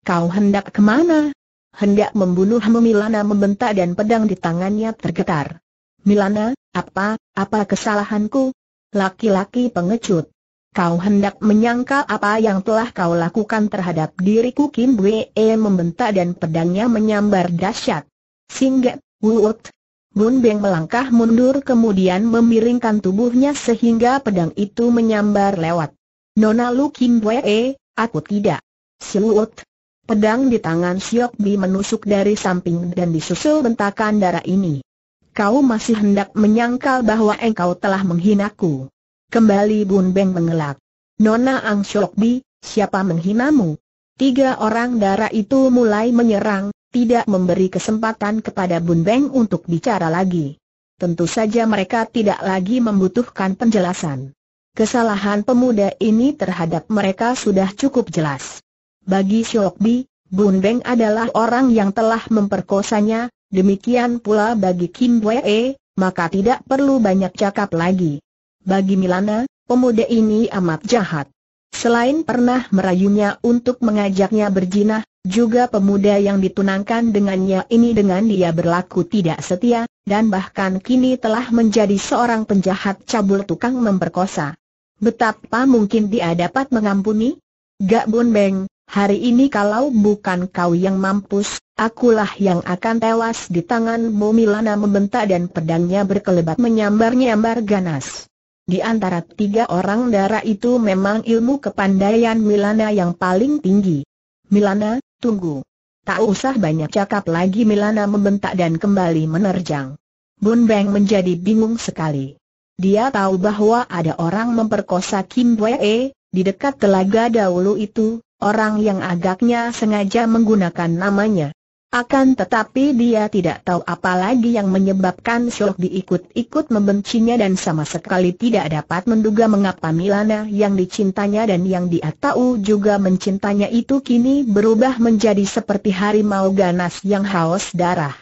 Kau hendak kemana? hendak membunuh Milana membentak dan pedang di tangannya tergetar. Milana, apa, apa kesalahanku? Laki-laki pengecut. Kau hendak menyangkal apa yang telah kau lakukan terhadap diriku Kim Wee e membentak dan pedangnya menyambar dahsyat. Singgah, Wuot. Bun Beng melangkah mundur kemudian memiringkan tubuhnya sehingga pedang itu menyambar lewat. Nona Lu Kim Wee, e, aku tidak. Si wut, Pedang di tangan Siok Bi menusuk dari samping dan disusul bentakan darah ini. Kau masih hendak menyangkal bahwa engkau telah menghinaku. Kembali Bun Beng mengelak. Nona Ang Siok Bi, siapa menghinamu? Tiga orang darah itu mulai menyerang, tidak memberi kesempatan kepada Bun Beng untuk bicara lagi. Tentu saja mereka tidak lagi membutuhkan penjelasan. Kesalahan pemuda ini terhadap mereka sudah cukup jelas. Bagi Bi, Bun Beng adalah orang yang telah memperkosanya, demikian pula bagi Kim E, maka tidak perlu banyak cakap lagi. Bagi Milana, pemuda ini amat jahat. Selain pernah merayunya untuk mengajaknya berjinah, juga pemuda yang ditunangkan dengannya ini dengan dia berlaku tidak setia, dan bahkan kini telah menjadi seorang penjahat cabul tukang memperkosa. Betapa mungkin dia dapat mengampuni? Gak Bun Beng, Hari ini kalau bukan kau yang mampus, akulah yang akan tewas di tanganmu Milana membentak dan pedangnya berkelebat menyambar-nyambar ganas. Di antara tiga orang darah itu memang ilmu kepandaian Milana yang paling tinggi. Milana, tunggu. Tak usah banyak cakap lagi Milana membentak dan kembali menerjang. Bun Beng menjadi bingung sekali. Dia tahu bahwa ada orang memperkosa Kim Wee, di dekat telaga dahulu itu, orang yang agaknya sengaja menggunakan namanya. Akan tetapi dia tidak tahu apa lagi yang menyebabkan Syok diikut-ikut membencinya dan sama sekali tidak dapat menduga mengapa Milana yang dicintanya dan yang dia tahu juga mencintanya itu kini berubah menjadi seperti harimau ganas yang haus darah.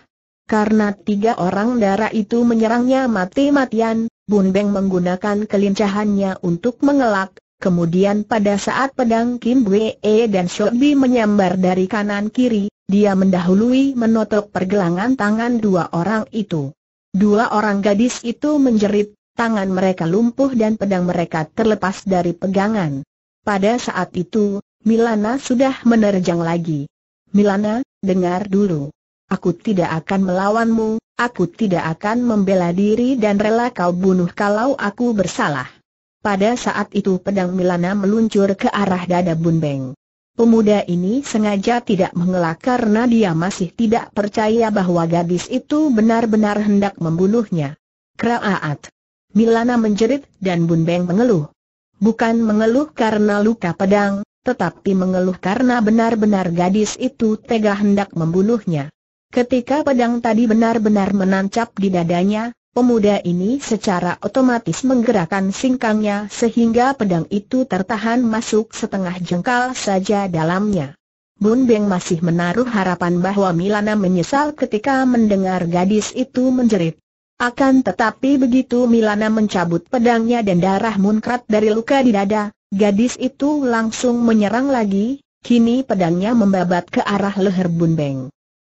Karena tiga orang darah itu menyerangnya mati-matian, Bun Beng menggunakan kelincahannya untuk mengelak, Kemudian pada saat pedang Kim Wee e dan Shobi menyambar dari kanan kiri, dia mendahului menotok pergelangan tangan dua orang itu. Dua orang gadis itu menjerit, tangan mereka lumpuh dan pedang mereka terlepas dari pegangan. Pada saat itu, Milana sudah menerjang lagi. Milana, dengar dulu. Aku tidak akan melawanmu, aku tidak akan membela diri dan rela kau bunuh kalau aku bersalah. Pada saat itu pedang Milana meluncur ke arah dada Beng. Pemuda ini sengaja tidak mengelak karena dia masih tidak percaya bahwa gadis itu benar-benar hendak membunuhnya. Kraaat! Milana menjerit dan Beng mengeluh. Bukan mengeluh karena luka pedang, tetapi mengeluh karena benar-benar gadis itu tega hendak membunuhnya. Ketika pedang tadi benar-benar menancap di dadanya, Pemuda ini secara otomatis menggerakkan singkangnya sehingga pedang itu tertahan masuk setengah jengkal saja dalamnya. Bun Beng masih menaruh harapan bahwa Milana menyesal ketika mendengar gadis itu menjerit. Akan tetapi begitu Milana mencabut pedangnya dan darah muncrat dari luka di dada, gadis itu langsung menyerang lagi, kini pedangnya membabat ke arah leher Bun Beng.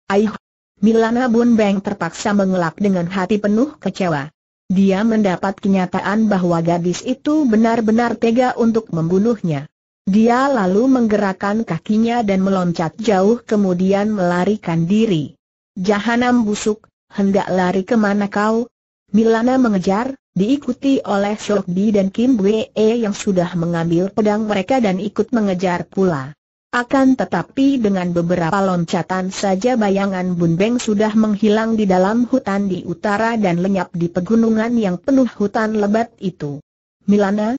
Aih, Milana Bun Beng terpaksa mengelak dengan hati penuh kecewa. Dia mendapat kenyataan bahwa gadis itu benar-benar tega untuk membunuhnya. Dia lalu menggerakkan kakinya dan meloncat jauh kemudian melarikan diri. Jahanam busuk, hendak lari kemana kau? Milana mengejar, diikuti oleh Shokdi dan Kim Wee yang sudah mengambil pedang mereka dan ikut mengejar pula. Akan tetapi dengan beberapa loncatan saja bayangan Bun Beng sudah menghilang di dalam hutan di utara dan lenyap di pegunungan yang penuh hutan lebat itu. Milana,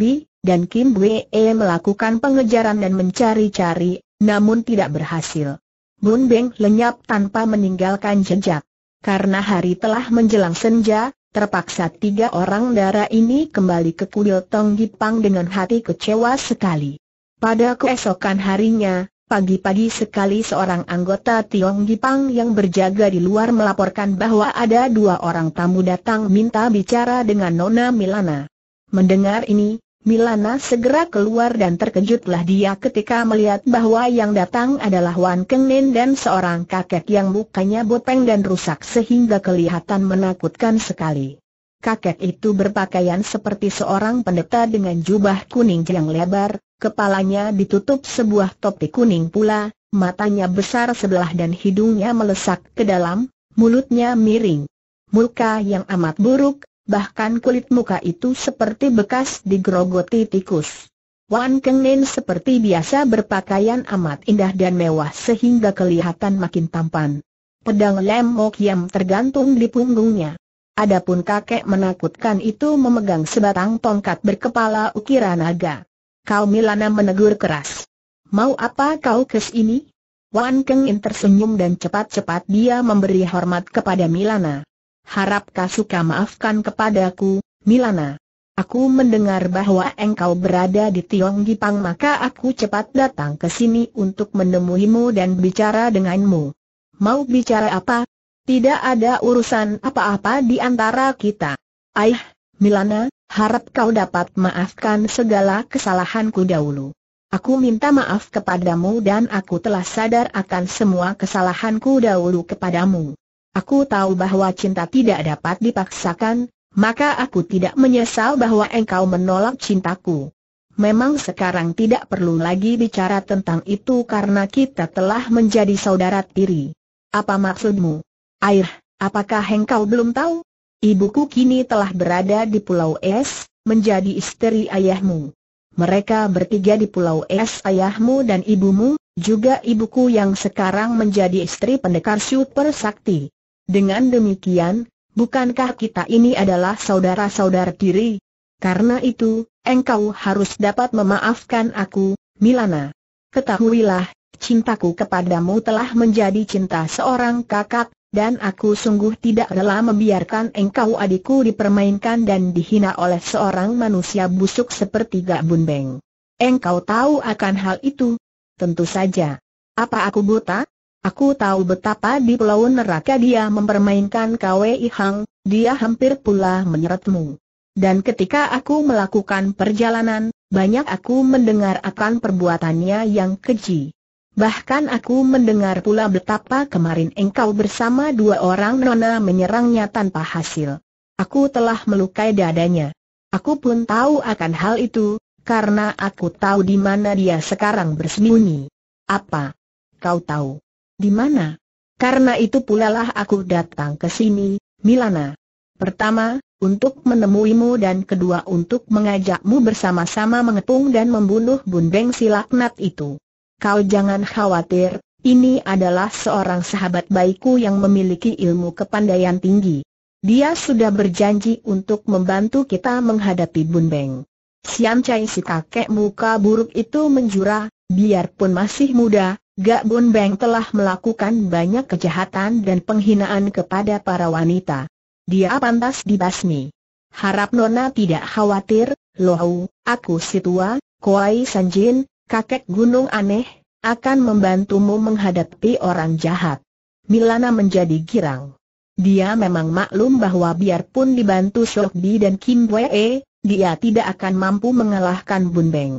Bi, dan Kim Wee melakukan pengejaran dan mencari-cari, namun tidak berhasil. Bun Beng lenyap tanpa meninggalkan jejak. Karena hari telah menjelang senja, terpaksa tiga orang darah ini kembali ke kuil Tong Gipang dengan hati kecewa sekali. Pada keesokan harinya, pagi-pagi sekali seorang anggota Tiong Gipang yang berjaga di luar melaporkan bahwa ada dua orang tamu datang minta bicara dengan Nona Milana. Mendengar ini, Milana segera keluar dan terkejutlah dia ketika melihat bahwa yang datang adalah Wan Kengnen dan seorang kakek yang mukanya boteng dan rusak sehingga kelihatan menakutkan sekali. Kakek itu berpakaian seperti seorang pendeta dengan jubah kuning yang lebar, Kepalanya ditutup sebuah topi kuning pula, matanya besar sebelah dan hidungnya melesak ke dalam, mulutnya miring. Muka yang amat buruk, bahkan kulit muka itu seperti bekas digerogoti tikus. Wan Keng Nen seperti biasa berpakaian amat indah dan mewah sehingga kelihatan makin tampan. Pedang Lem Mok Yam tergantung di punggungnya. Adapun kakek menakutkan itu memegang sebatang tongkat berkepala ukiran naga. Kau Milana menegur keras. Mau apa kau kes ini? Wan Keng In tersenyum dan cepat-cepat dia memberi hormat kepada Milana. Harap kau suka maafkan kepadaku, Milana. Aku mendengar bahwa engkau berada di Tiong Gipang maka aku cepat datang ke sini untuk menemuimu dan bicara denganmu. Mau bicara apa? Tidak ada urusan apa-apa di antara kita. Ayah, Milana, Harap kau dapat maafkan segala kesalahanku dahulu. Aku minta maaf kepadamu dan aku telah sadar akan semua kesalahanku dahulu kepadamu. Aku tahu bahwa cinta tidak dapat dipaksakan, maka aku tidak menyesal bahwa engkau menolak cintaku. Memang sekarang tidak perlu lagi bicara tentang itu karena kita telah menjadi saudara tiri. Apa maksudmu? Air, apakah engkau belum tahu? Ibuku kini telah berada di Pulau Es, menjadi istri ayahmu. Mereka bertiga di Pulau Es ayahmu dan ibumu, juga ibuku yang sekarang menjadi istri pendekar super sakti. Dengan demikian, bukankah kita ini adalah saudara-saudara tiri? Karena itu, engkau harus dapat memaafkan aku, Milana. Ketahuilah, cintaku kepadamu telah menjadi cinta seorang kakak, dan aku sungguh tidak rela membiarkan engkau adikku dipermainkan dan dihina oleh seorang manusia busuk seperti Gak Beng. Engkau tahu akan hal itu? Tentu saja. Apa aku buta? Aku tahu betapa di pulau neraka dia mempermainkan Kwei Hang, dia hampir pula menyeretmu. Dan ketika aku melakukan perjalanan, banyak aku mendengar akan perbuatannya yang keji. Bahkan aku mendengar pula betapa kemarin engkau bersama dua orang nona menyerangnya tanpa hasil. Aku telah melukai dadanya. Aku pun tahu akan hal itu, karena aku tahu di mana dia sekarang bersembunyi. Apa? Kau tahu? Di mana? Karena itu pula lah aku datang ke sini, Milana. Pertama, untuk menemuimu dan kedua untuk mengajakmu bersama-sama mengepung dan membunuh Bundeng silaknat itu. Kau jangan khawatir, ini adalah seorang sahabat baikku yang memiliki ilmu kepandaian tinggi. Dia sudah berjanji untuk membantu kita menghadapi Bun Beng. Siam Chai si kakek muka buruk itu menjura, biarpun masih muda, Gak Bun Beng telah melakukan banyak kejahatan dan penghinaan kepada para wanita. Dia pantas dibasmi. Harap Nona tidak khawatir, Lohu, aku si tua, Kuai Sanjin, kakek gunung aneh, akan membantumu menghadapi orang jahat. Milana menjadi girang. Dia memang maklum bahwa biarpun dibantu Shokdi dan Kim Wee, dia tidak akan mampu mengalahkan Bun Beng.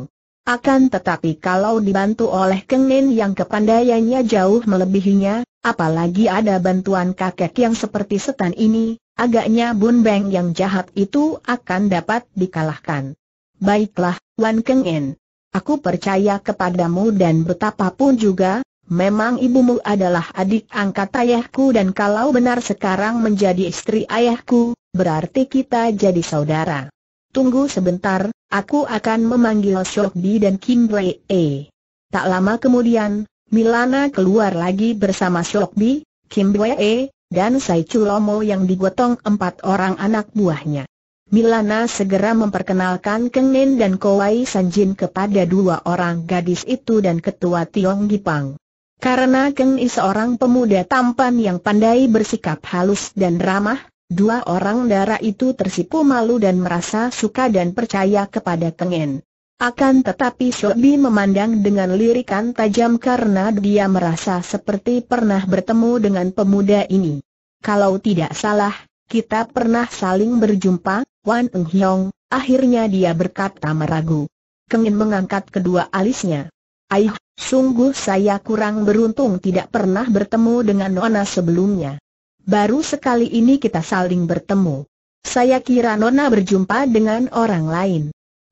Akan tetapi kalau dibantu oleh Keng Nen yang kepandaiannya jauh melebihinya, apalagi ada bantuan kakek yang seperti setan ini, agaknya Bun Beng yang jahat itu akan dapat dikalahkan. Baiklah, Wan Keng Nen. Aku percaya kepadamu dan betapapun juga, memang ibumu adalah adik angkat ayahku dan kalau benar sekarang menjadi istri ayahku, berarti kita jadi saudara. Tunggu sebentar, aku akan memanggil Shokdi dan Kim Rae. Tak lama kemudian, Milana keluar lagi bersama Shokdi, Kim Rae, dan Sai Chulomo yang digotong empat orang anak buahnya. Milana segera memperkenalkan Keng Nen dan Kowai Sanjin kepada dua orang gadis itu dan ketua Tiong Gipang. Karena Keng Nen seorang pemuda tampan yang pandai bersikap halus dan ramah, dua orang dara itu tersipu malu dan merasa suka dan percaya kepada Keng En. Akan tetapi Shobi memandang dengan lirikan tajam karena dia merasa seperti pernah bertemu dengan pemuda ini. Kalau tidak salah, kita pernah saling berjumpa, Wan Eng Hiong, akhirnya dia berkata meragu. Kengin mengangkat kedua alisnya. Aih, sungguh saya kurang beruntung tidak pernah bertemu dengan Nona sebelumnya. Baru sekali ini kita saling bertemu. Saya kira Nona berjumpa dengan orang lain.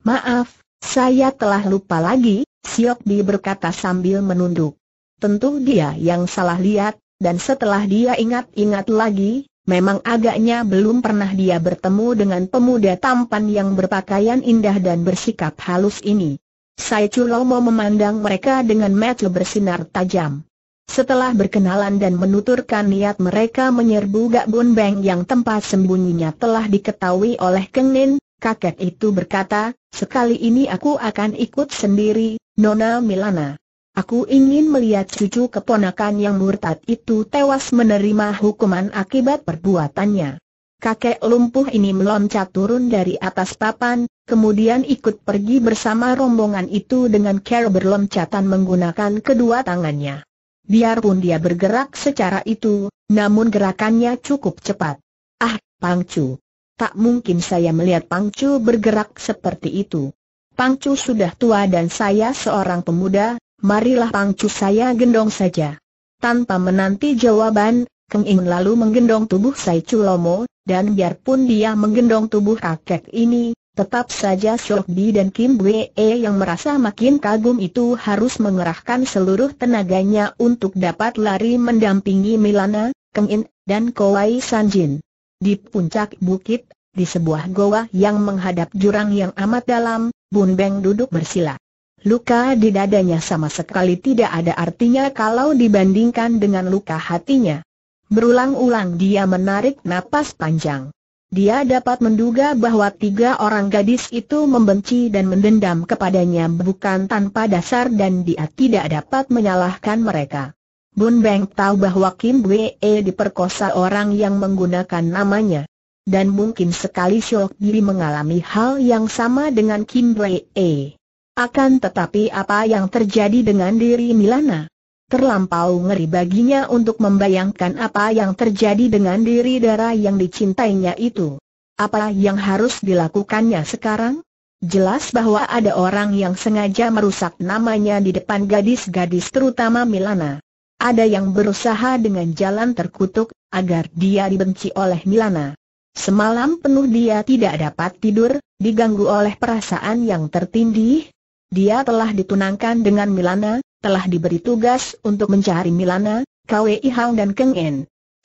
Maaf, saya telah lupa lagi, Siok Di berkata sambil menunduk. Tentu dia yang salah lihat, dan setelah dia ingat-ingat lagi, Memang agaknya belum pernah dia bertemu dengan pemuda tampan yang berpakaian indah dan bersikap halus ini. Sai Chulomo memandang mereka dengan mata bersinar tajam. Setelah berkenalan dan menuturkan niat mereka menyerbu Gak Bun Beng yang tempat sembunyinya telah diketahui oleh Keng Nin, kakek itu berkata, sekali ini aku akan ikut sendiri, Nona Milana. Aku ingin melihat cucu keponakan yang murtad itu tewas menerima hukuman akibat perbuatannya. Kakek lumpuh ini meloncat turun dari atas papan, kemudian ikut pergi bersama rombongan itu dengan cara berloncatan menggunakan kedua tangannya. Biarpun dia bergerak secara itu, namun gerakannya cukup cepat. Ah, Pangcu. Tak mungkin saya melihat Pangcu bergerak seperti itu. Pangcu sudah tua dan saya seorang pemuda, marilah tangcu saya gendong saja. Tanpa menanti jawaban, Keng In lalu menggendong tubuh Sai Chulomo, dan biarpun dia menggendong tubuh kakek ini, tetap saja Shok Bi dan Kim Wee e yang merasa makin kagum itu harus mengerahkan seluruh tenaganya untuk dapat lari mendampingi Milana, Keng In, dan Kowai Sanjin. Di puncak bukit, di sebuah goa yang menghadap jurang yang amat dalam, Bun Beng duduk bersila. Luka di dadanya sama sekali tidak ada artinya kalau dibandingkan dengan luka hatinya. Berulang-ulang dia menarik napas panjang. Dia dapat menduga bahwa tiga orang gadis itu membenci dan mendendam kepadanya bukan tanpa dasar dan dia tidak dapat menyalahkan mereka. Bun Beng tahu bahwa Kim Wee e diperkosa orang yang menggunakan namanya. Dan mungkin sekali Syok Giri mengalami hal yang sama dengan Kim Wee. E. Akan tetapi apa yang terjadi dengan diri Milana? Terlampau ngeri baginya untuk membayangkan apa yang terjadi dengan diri darah yang dicintainya itu. Apa yang harus dilakukannya sekarang? Jelas bahwa ada orang yang sengaja merusak namanya di depan gadis-gadis terutama Milana. Ada yang berusaha dengan jalan terkutuk, agar dia dibenci oleh Milana. Semalam penuh dia tidak dapat tidur, diganggu oleh perasaan yang tertindih, dia telah ditunangkan dengan Milana, telah diberi tugas untuk mencari Milana, Kwei Hang dan Keng En.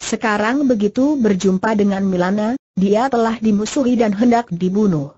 Sekarang begitu berjumpa dengan Milana, dia telah dimusuhi dan hendak dibunuh.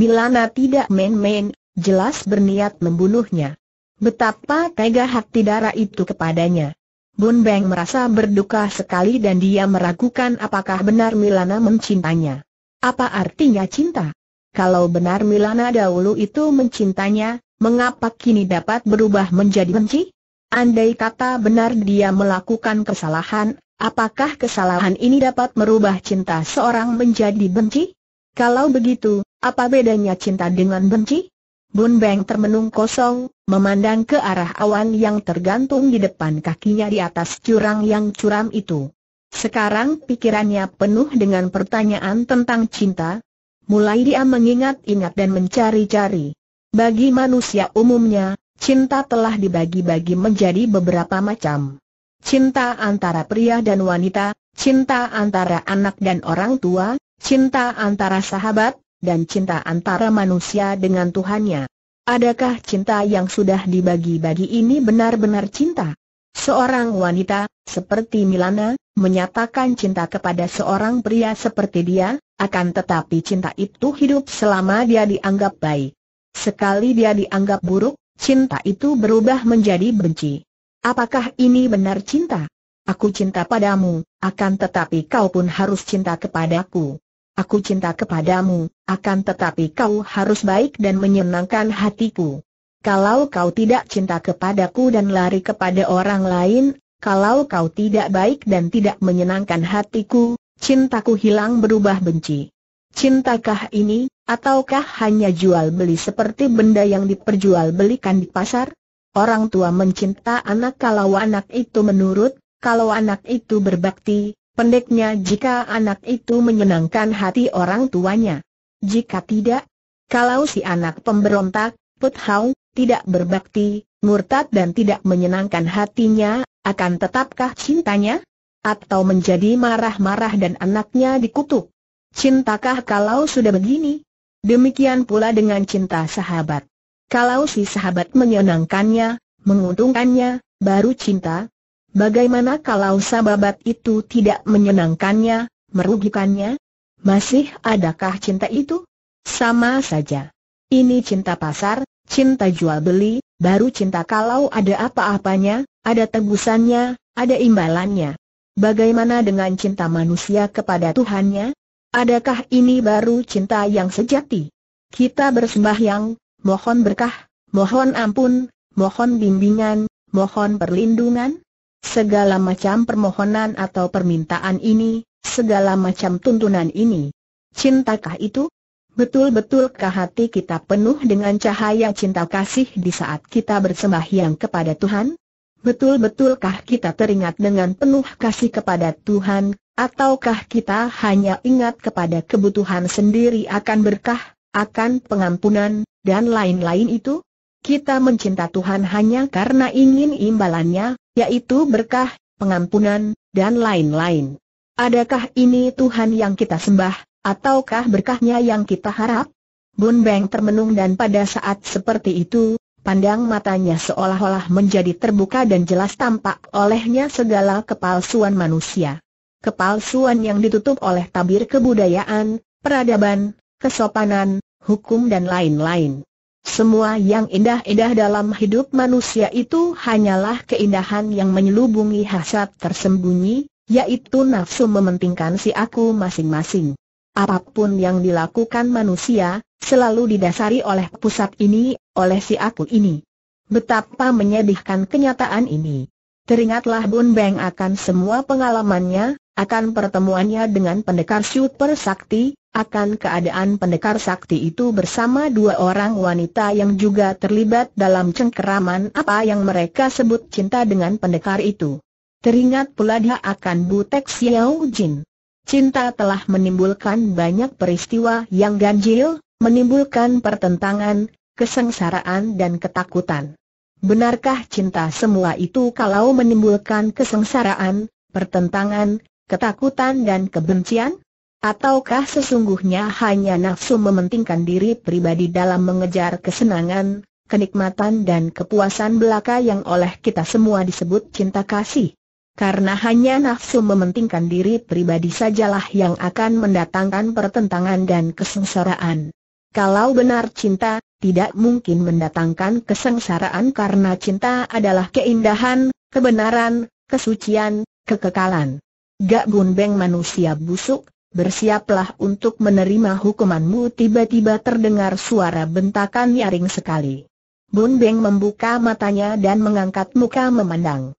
Milana tidak main-main, jelas berniat membunuhnya. Betapa tega hati darah itu kepadanya. Bun Beng merasa berduka sekali dan dia meragukan apakah benar Milana mencintainya. Apa artinya cinta? Kalau benar Milana dahulu itu mencintanya, mengapa kini dapat berubah menjadi benci? Andai kata benar dia melakukan kesalahan, apakah kesalahan ini dapat merubah cinta seorang menjadi benci? Kalau begitu, apa bedanya cinta dengan benci? Bun Beng termenung kosong, memandang ke arah awan yang tergantung di depan kakinya di atas curang yang curam itu. Sekarang pikirannya penuh dengan pertanyaan tentang cinta, mulai dia mengingat-ingat dan mencari-cari. Bagi manusia umumnya, cinta telah dibagi-bagi menjadi beberapa macam. Cinta antara pria dan wanita, cinta antara anak dan orang tua, cinta antara sahabat, dan cinta antara manusia dengan Tuhannya. Adakah cinta yang sudah dibagi-bagi ini benar-benar cinta? Seorang wanita, seperti Milana, menyatakan cinta kepada seorang pria seperti dia, akan tetapi cinta itu hidup selama dia dianggap baik. Sekali dia dianggap buruk, cinta itu berubah menjadi benci. Apakah ini benar cinta? Aku cinta padamu, akan tetapi kau pun harus cinta kepadaku. Aku cinta kepadamu, akan tetapi kau harus baik dan menyenangkan hatiku. Kalau kau tidak cinta kepadaku dan lari kepada orang lain, kalau kau tidak baik dan tidak menyenangkan hatiku, cintaku hilang berubah benci. Cintakah ini, ataukah hanya jual beli seperti benda yang diperjual belikan di pasar? Orang tua mencinta anak kalau anak itu menurut, kalau anak itu berbakti, pendeknya jika anak itu menyenangkan hati orang tuanya. Jika tidak, kalau si anak pemberontak, puthau, tidak berbakti, murtad dan tidak menyenangkan hatinya, akan tetapkah cintanya? Atau menjadi marah-marah dan anaknya dikutuk? Cintakah kalau sudah begini? Demikian pula dengan cinta sahabat. Kalau si sahabat menyenangkannya, menguntungkannya, baru cinta. Bagaimana kalau sahabat itu tidak menyenangkannya, merugikannya? Masih adakah cinta itu? Sama saja. Ini cinta pasar, cinta jual beli, baru cinta kalau ada apa-apanya, ada tebusannya, ada imbalannya. Bagaimana dengan cinta manusia kepada Tuhannya? Adakah ini baru cinta yang sejati? Kita bersembahyang, mohon berkah, mohon ampun, mohon bimbingan, mohon perlindungan. Segala macam permohonan atau permintaan ini, segala macam tuntunan ini. Cintakah itu? Betul-betulkah hati kita penuh dengan cahaya cinta kasih di saat kita bersembahyang kepada Tuhan? Betul-betulkah kita teringat dengan penuh kasih kepada Tuhan, ataukah kita hanya ingat kepada kebutuhan sendiri akan berkah, akan pengampunan, dan lain-lain itu? Kita mencinta Tuhan hanya karena ingin imbalannya, yaitu berkah, pengampunan, dan lain-lain. Adakah ini Tuhan yang kita sembah, ataukah berkahnya yang kita harap? Bun Beng termenung dan pada saat seperti itu, Pandang matanya seolah-olah menjadi terbuka dan jelas tampak olehnya segala kepalsuan manusia. Kepalsuan yang ditutup oleh tabir kebudayaan, peradaban, kesopanan, hukum dan lain-lain. Semua yang indah-indah dalam hidup manusia itu hanyalah keindahan yang menyelubungi hasrat tersembunyi, yaitu nafsu mementingkan si aku masing-masing. Apapun yang dilakukan manusia, selalu didasari oleh pusat ini, oleh si aku ini. Betapa menyedihkan kenyataan ini. Teringatlah Bun Beng akan semua pengalamannya, akan pertemuannya dengan pendekar super sakti, akan keadaan pendekar sakti itu bersama dua orang wanita yang juga terlibat dalam cengkeraman apa yang mereka sebut cinta dengan pendekar itu. Teringat pula dia akan Butek Xiao Jin. Cinta telah menimbulkan banyak peristiwa yang ganjil, menimbulkan pertentangan, kesengsaraan dan ketakutan. Benarkah cinta semua itu kalau menimbulkan kesengsaraan, pertentangan, ketakutan dan kebencian? Ataukah sesungguhnya hanya nafsu mementingkan diri pribadi dalam mengejar kesenangan, kenikmatan dan kepuasan belaka yang oleh kita semua disebut cinta kasih? Karena hanya nafsu mementingkan diri pribadi sajalah yang akan mendatangkan pertentangan dan kesengsaraan. Kalau benar cinta, tidak mungkin mendatangkan kesengsaraan karena cinta adalah keindahan, kebenaran, kesucian, kekekalan. Gak gunbeng manusia busuk, bersiaplah untuk menerima hukumanmu tiba-tiba terdengar suara bentakan nyaring sekali. Bun Beng membuka matanya dan mengangkat muka memandang.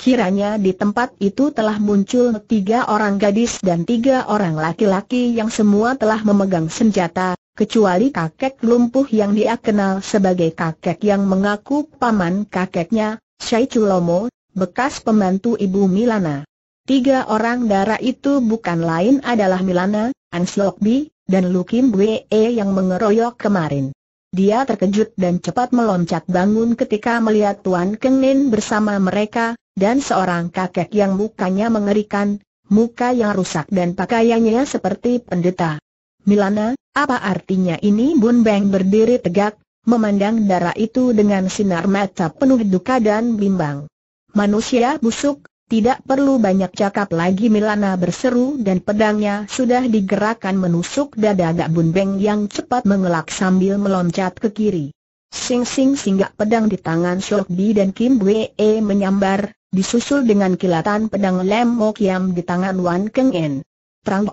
Kiranya di tempat itu telah muncul tiga orang gadis dan tiga orang laki-laki yang semua telah memegang senjata, kecuali kakek lumpuh yang dia kenal sebagai kakek yang mengaku paman kakeknya, Syai Culomo, bekas pembantu ibu Milana. Tiga orang darah itu bukan lain adalah Milana, Anslokbi, dan Lukim Bwe yang mengeroyok kemarin. Dia terkejut dan cepat meloncat bangun ketika melihat Tuan Keng Nin bersama mereka, dan seorang kakek yang mukanya mengerikan, muka yang rusak dan pakaiannya seperti pendeta. Milana, apa artinya ini Bun Beng berdiri tegak, memandang darah itu dengan sinar mata penuh duka dan bimbang. Manusia busuk, tidak perlu banyak cakap lagi Milana berseru dan pedangnya sudah digerakkan menusuk dada Gak Bun Beng yang cepat mengelak sambil meloncat ke kiri. Sing-sing singgah pedang di tangan Shok Bi dan Kim Wee e menyambar, disusul dengan kilatan pedang Lem Mo Kiam di tangan Wan Keng En. Perang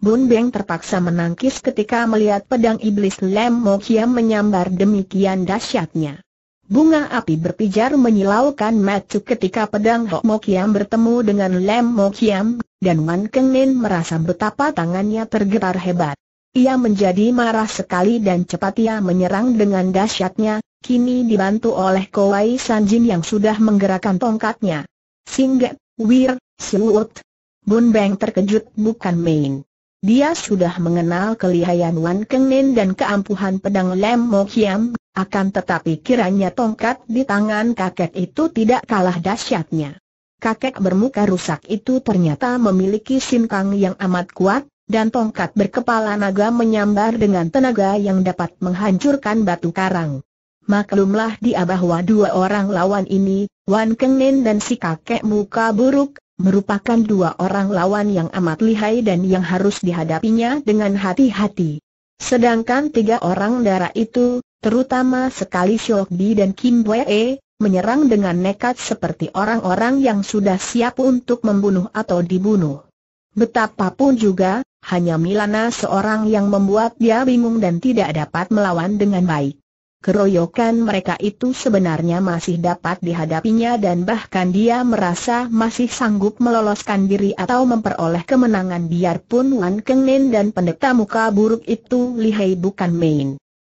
Bun Beng terpaksa menangkis ketika melihat pedang iblis Lem Mo Kiam menyambar demikian dahsyatnya. Bunga api berpijar menyilaukan macu ketika pedang Hok Mokiam bertemu dengan Lem Mokiam, dan Wan Kengin merasa betapa tangannya tergetar hebat. Ia menjadi marah sekali dan cepat ia menyerang dengan dahsyatnya, kini dibantu oleh Kowai Sanjin yang sudah menggerakkan tongkatnya. Singgah, Wir, Siwut. Bun Beng terkejut bukan main. Dia sudah mengenal kelihayan Wan Kengnin dan keampuhan pedang Lem Mo akan tetapi kiranya tongkat di tangan kakek itu tidak kalah dahsyatnya. Kakek bermuka rusak itu ternyata memiliki sinkang yang amat kuat, dan tongkat berkepala naga menyambar dengan tenaga yang dapat menghancurkan batu karang. Maklumlah dia bahwa dua orang lawan ini, Wan Kengnin dan si kakek muka buruk, merupakan dua orang lawan yang amat lihai dan yang harus dihadapinya dengan hati-hati. Sedangkan tiga orang darah itu, terutama sekali Shok Di dan Kim Wee, menyerang dengan nekat seperti orang-orang yang sudah siap untuk membunuh atau dibunuh. Betapapun juga, hanya Milana seorang yang membuat dia bingung dan tidak dapat melawan dengan baik keroyokan mereka itu sebenarnya masih dapat dihadapinya dan bahkan dia merasa masih sanggup meloloskan diri atau memperoleh kemenangan biarpun Wan Kengnin dan pendeta muka buruk itu lihai bukan main.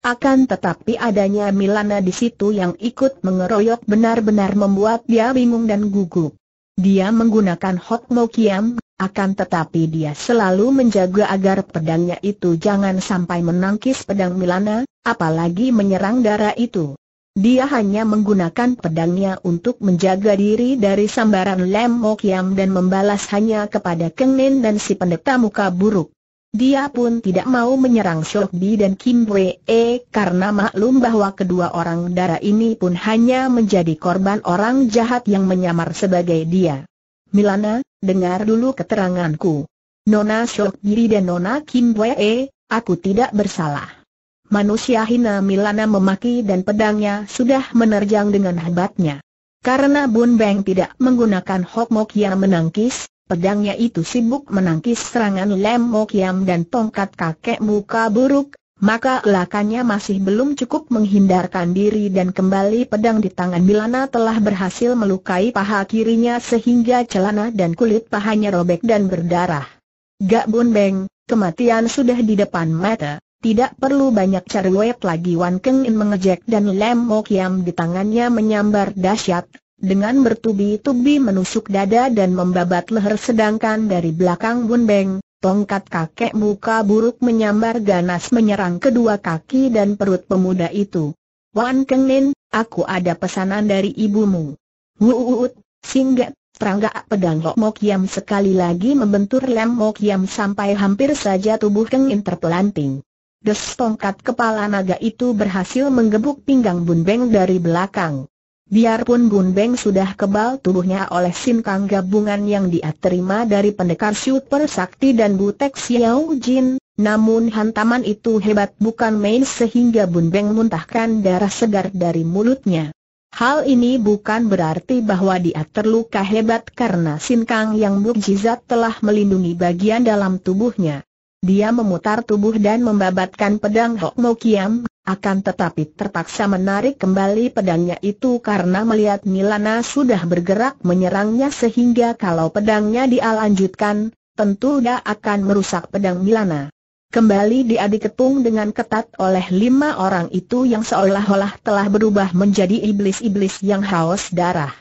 Akan tetapi adanya Milana di situ yang ikut mengeroyok benar-benar membuat dia bingung dan gugup. Dia menggunakan Hok Mo akan tetapi dia selalu menjaga agar pedangnya itu jangan sampai menangkis pedang Milana, apalagi menyerang darah itu. Dia hanya menggunakan pedangnya untuk menjaga diri dari sambaran Lem mokyam dan membalas hanya kepada Keng Nen dan si pendeta muka buruk. Dia pun tidak mau menyerang Shok dan Kim Wee karena maklum bahwa kedua orang darah ini pun hanya menjadi korban orang jahat yang menyamar sebagai dia. Milana, dengar dulu keteranganku. Nona Shok Giri dan Nona Kim Wee, eh, aku tidak bersalah. Manusia hina Milana memaki dan pedangnya sudah menerjang dengan hebatnya. Karena Bun Beng tidak menggunakan Hok yang menangkis, pedangnya itu sibuk menangkis serangan Lem Yam dan tongkat kakek muka buruk, maka gelakannya masih belum cukup menghindarkan diri dan kembali pedang di tangan Milana telah berhasil melukai paha kirinya sehingga celana dan kulit pahanya robek dan berdarah. Gak bun beng, kematian sudah di depan mata, tidak perlu banyak cari cerwet lagi Wan Keng In mengejek dan Lem Mo Kiam di tangannya menyambar dahsyat, dengan bertubi-tubi menusuk dada dan membabat leher sedangkan dari belakang Bun Beng, Tongkat kakek muka buruk menyambar ganas menyerang kedua kaki dan perut pemuda itu. Wan Keng Kengin, aku ada pesanan dari ibumu. Wuut, singgah, terangga pedang Lok Mok Yam sekali lagi membentur Lem Mok Yam sampai hampir saja tubuh Keng Kengin terpelanting. Des tongkat kepala naga itu berhasil menggebuk pinggang Bun Beng dari belakang. Biarpun Bun Beng sudah kebal tubuhnya oleh Kang gabungan yang dia terima dari pendekar super sakti dan butek Xiao Jin, namun hantaman itu hebat bukan main sehingga Bun Beng muntahkan darah segar dari mulutnya. Hal ini bukan berarti bahwa dia terluka hebat karena Kang yang mukjizat telah melindungi bagian dalam tubuhnya. Dia memutar tubuh dan membabatkan pedang Hok Mo Kiam akan tetapi terpaksa menarik kembali pedangnya itu karena melihat Milana sudah bergerak menyerangnya sehingga kalau pedangnya dia lanjutkan, tentu dia akan merusak pedang Milana. Kembali dia diketung dengan ketat oleh lima orang itu yang seolah-olah telah berubah menjadi iblis-iblis yang haus darah.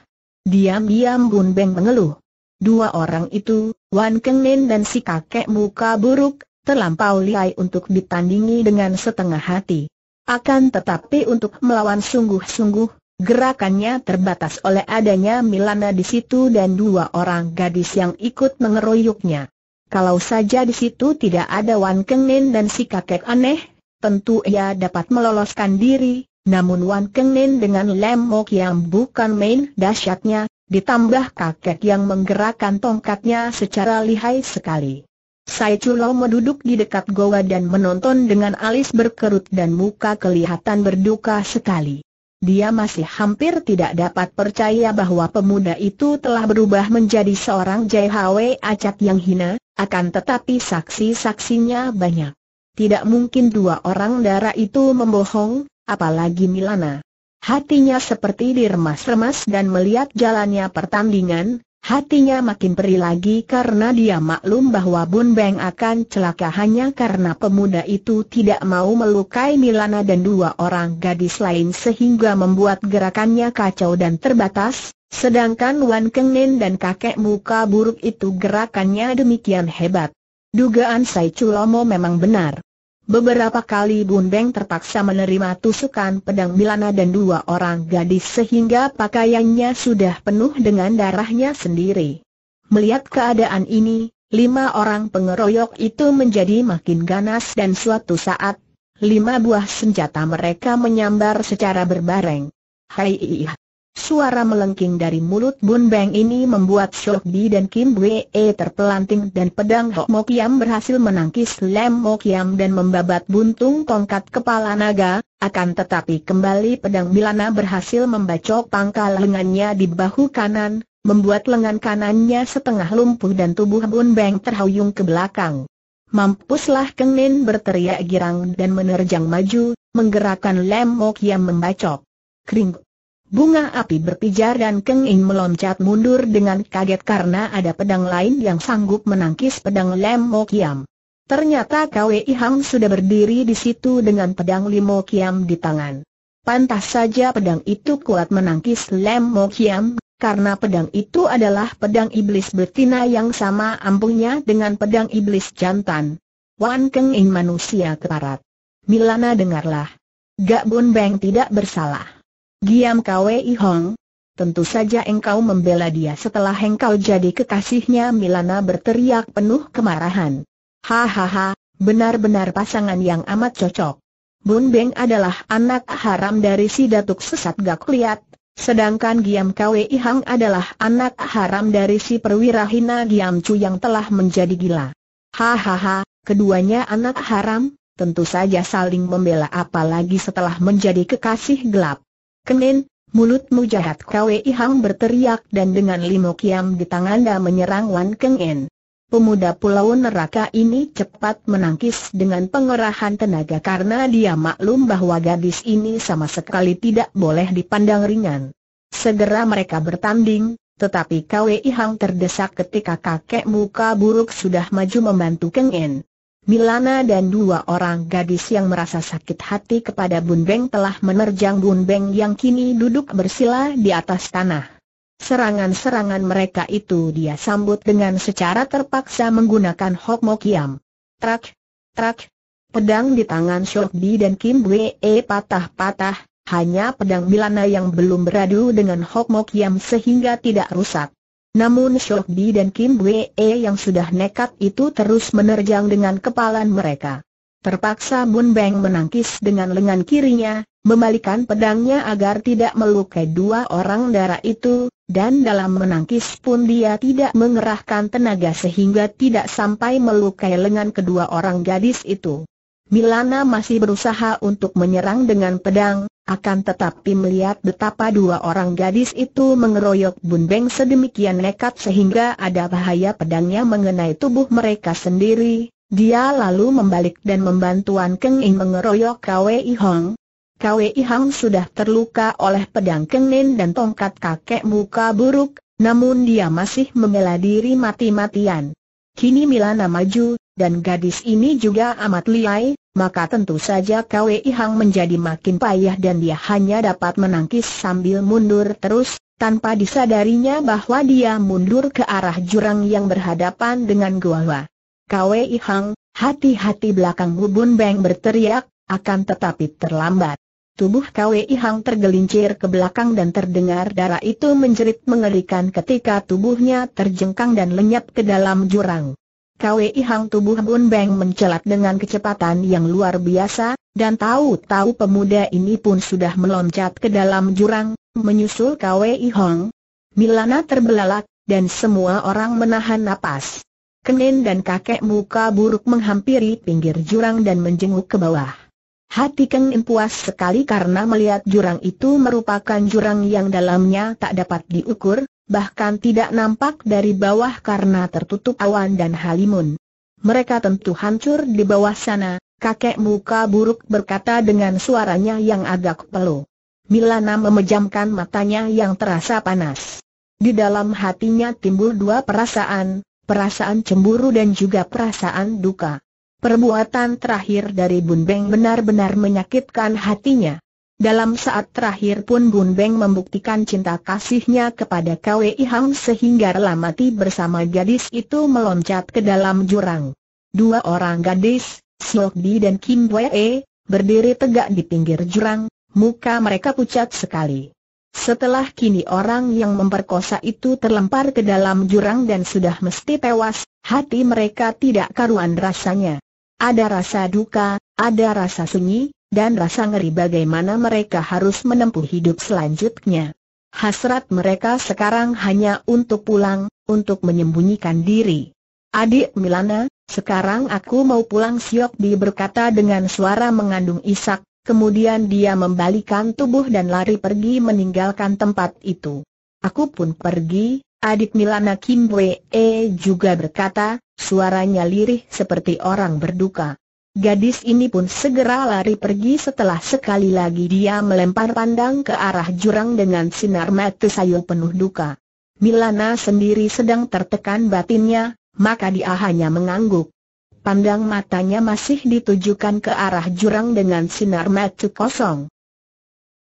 Diam-diam Bun Beng mengeluh. Dua orang itu, Wan Keng dan si kakek muka buruk, terlampau liai untuk ditandingi dengan setengah hati. Akan tetapi untuk melawan sungguh-sungguh, gerakannya terbatas oleh adanya Milana di situ dan dua orang gadis yang ikut mengeroyoknya. Kalau saja di situ tidak ada Wan Kengnen dan si kakek aneh, tentu ia dapat meloloskan diri, namun Wan Kengnen dengan lemok yang bukan main dahsyatnya, ditambah kakek yang menggerakkan tongkatnya secara lihai sekali. Sai Chulo menduduk di dekat goa dan menonton dengan alis berkerut dan muka kelihatan berduka sekali. Dia masih hampir tidak dapat percaya bahwa pemuda itu telah berubah menjadi seorang JHW acak yang hina, akan tetapi saksi-saksinya banyak. Tidak mungkin dua orang darah itu membohong, apalagi Milana. Hatinya seperti diremas-remas dan melihat jalannya pertandingan, Hatinya makin perih lagi karena dia maklum bahwa Bun Beng akan celaka hanya karena pemuda itu tidak mau melukai Milana dan dua orang gadis lain sehingga membuat gerakannya kacau dan terbatas, sedangkan Wan Kengnen dan kakek muka buruk itu gerakannya demikian hebat. Dugaan Sai Culomo memang benar. Beberapa kali Bun Beng terpaksa menerima tusukan pedang Milana dan dua orang gadis sehingga pakaiannya sudah penuh dengan darahnya sendiri. Melihat keadaan ini, lima orang pengeroyok itu menjadi makin ganas dan suatu saat, lima buah senjata mereka menyambar secara berbareng. Hai Suara melengking dari mulut Bun Beng ini membuat Shok Di dan Kim Wee e terpelanting dan pedang Hok Mok Yam berhasil menangkis Lem Mok Yam dan membabat buntung tongkat kepala naga, akan tetapi kembali pedang Milana berhasil membacok pangkal lengannya di bahu kanan, membuat lengan kanannya setengah lumpuh dan tubuh Bun Beng terhuyung ke belakang. Mampuslah Nin berteriak girang dan menerjang maju, menggerakkan lem Mok yang membacok. Kring Bunga api berpijar dan Keng In meloncat mundur dengan kaget karena ada pedang lain yang sanggup menangkis pedang Lem Mo Kiam. Ternyata Kwei Hang sudah berdiri di situ dengan pedang Limo Kiam di tangan. Pantas saja pedang itu kuat menangkis Lem Mo Kiam, karena pedang itu adalah pedang iblis betina yang sama ampuhnya dengan pedang iblis jantan. Wan Keng In manusia keparat. Milana dengarlah. Gak Bun Beng tidak bersalah. Giam Kwei Hong. Tentu saja engkau membela dia setelah engkau jadi kekasihnya Milana berteriak penuh kemarahan. Hahaha, benar-benar pasangan yang amat cocok. Bun Beng adalah anak haram dari si Datuk Sesat Gak Liat, sedangkan Giam Kwei Hong adalah anak haram dari si perwira Hina Giam Chu yang telah menjadi gila. Hahaha, keduanya anak haram, tentu saja saling membela apalagi setelah menjadi kekasih gelap. Kenin, mulutmu jahat Kwei Hang berteriak dan dengan limokiam kiam di tanganda menyerang Wan Keng Pemuda pulau neraka ini cepat menangkis dengan pengerahan tenaga karena dia maklum bahwa gadis ini sama sekali tidak boleh dipandang ringan. Segera mereka bertanding, tetapi Kwei Hang terdesak ketika kakek muka buruk sudah maju membantu Keng Milana dan dua orang gadis yang merasa sakit hati kepada Bun Beng telah menerjang Bun Beng yang kini duduk bersila di atas tanah. Serangan-serangan mereka itu dia sambut dengan secara terpaksa menggunakan Hok Mo Kiam. Trak, trak, pedang di tangan Shok Di dan Kim Wee e patah-patah, hanya pedang Milana yang belum beradu dengan Hok Mo sehingga tidak rusak. Namun Shok Bi dan Kim Wee yang sudah nekat itu terus menerjang dengan kepalan mereka. Terpaksa Bun Beng menangkis dengan lengan kirinya, membalikan pedangnya agar tidak melukai dua orang darah itu, dan dalam menangkis pun dia tidak mengerahkan tenaga sehingga tidak sampai melukai lengan kedua orang gadis itu. Milana masih berusaha untuk menyerang dengan pedang, akan tetapi melihat betapa dua orang gadis itu mengeroyok Bunbeng sedemikian nekat sehingga ada bahaya pedangnya mengenai tubuh mereka sendiri, dia lalu membalik dan membantuan Keng In mengeroyok Kwei Hong. Kwei Hong sudah terluka oleh pedang Keng In dan tongkat kakek muka buruk, namun dia masih membela diri mati-matian. Kini Milana maju, dan gadis ini juga amat liai, maka tentu saja Kwei Hang menjadi makin payah dan dia hanya dapat menangkis sambil mundur terus, tanpa disadarinya bahwa dia mundur ke arah jurang yang berhadapan dengan Gua Hua. Kwei Hang, hati-hati belakang Bun Beng berteriak, akan tetapi terlambat. Tubuh Kwei Hang tergelincir ke belakang dan terdengar darah itu menjerit mengerikan ketika tubuhnya terjengkang dan lenyap ke dalam jurang. Kwei Hang tubuh Bun Beng mencelat dengan kecepatan yang luar biasa, dan tahu-tahu pemuda ini pun sudah meloncat ke dalam jurang, menyusul Kwei Hang. Milana terbelalak, dan semua orang menahan napas. Kenin dan kakek muka buruk menghampiri pinggir jurang dan menjenguk ke bawah. Hati Kenin puas sekali karena melihat jurang itu merupakan jurang yang dalamnya tak dapat diukur, bahkan tidak nampak dari bawah karena tertutup awan dan halimun. Mereka tentu hancur di bawah sana, kakek muka buruk berkata dengan suaranya yang agak peluh. Milana memejamkan matanya yang terasa panas. Di dalam hatinya timbul dua perasaan, perasaan cemburu dan juga perasaan duka. Perbuatan terakhir dari Bun Beng benar-benar menyakitkan hatinya. Dalam saat terakhir pun Bun Beng membuktikan cinta kasihnya kepada Kwei Hang sehingga rela mati bersama gadis itu meloncat ke dalam jurang. Dua orang gadis, Siok Di dan Kim Wei, berdiri tegak di pinggir jurang, muka mereka pucat sekali. Setelah kini orang yang memperkosa itu terlempar ke dalam jurang dan sudah mesti tewas, hati mereka tidak karuan rasanya. Ada rasa duka, ada rasa sunyi, dan rasa ngeri bagaimana mereka harus menempuh hidup selanjutnya. Hasrat mereka sekarang hanya untuk pulang, untuk menyembunyikan diri. Adik Milana, sekarang aku mau pulang Siok di berkata dengan suara mengandung isak, kemudian dia membalikan tubuh dan lari pergi meninggalkan tempat itu. Aku pun pergi, adik Milana Kim Wee juga berkata, suaranya lirih seperti orang berduka. Gadis ini pun segera lari pergi setelah sekali lagi dia melempar pandang ke arah jurang dengan sinar mata sayu penuh duka. Milana sendiri sedang tertekan batinnya, maka dia hanya mengangguk. Pandang matanya masih ditujukan ke arah jurang dengan sinar mata kosong.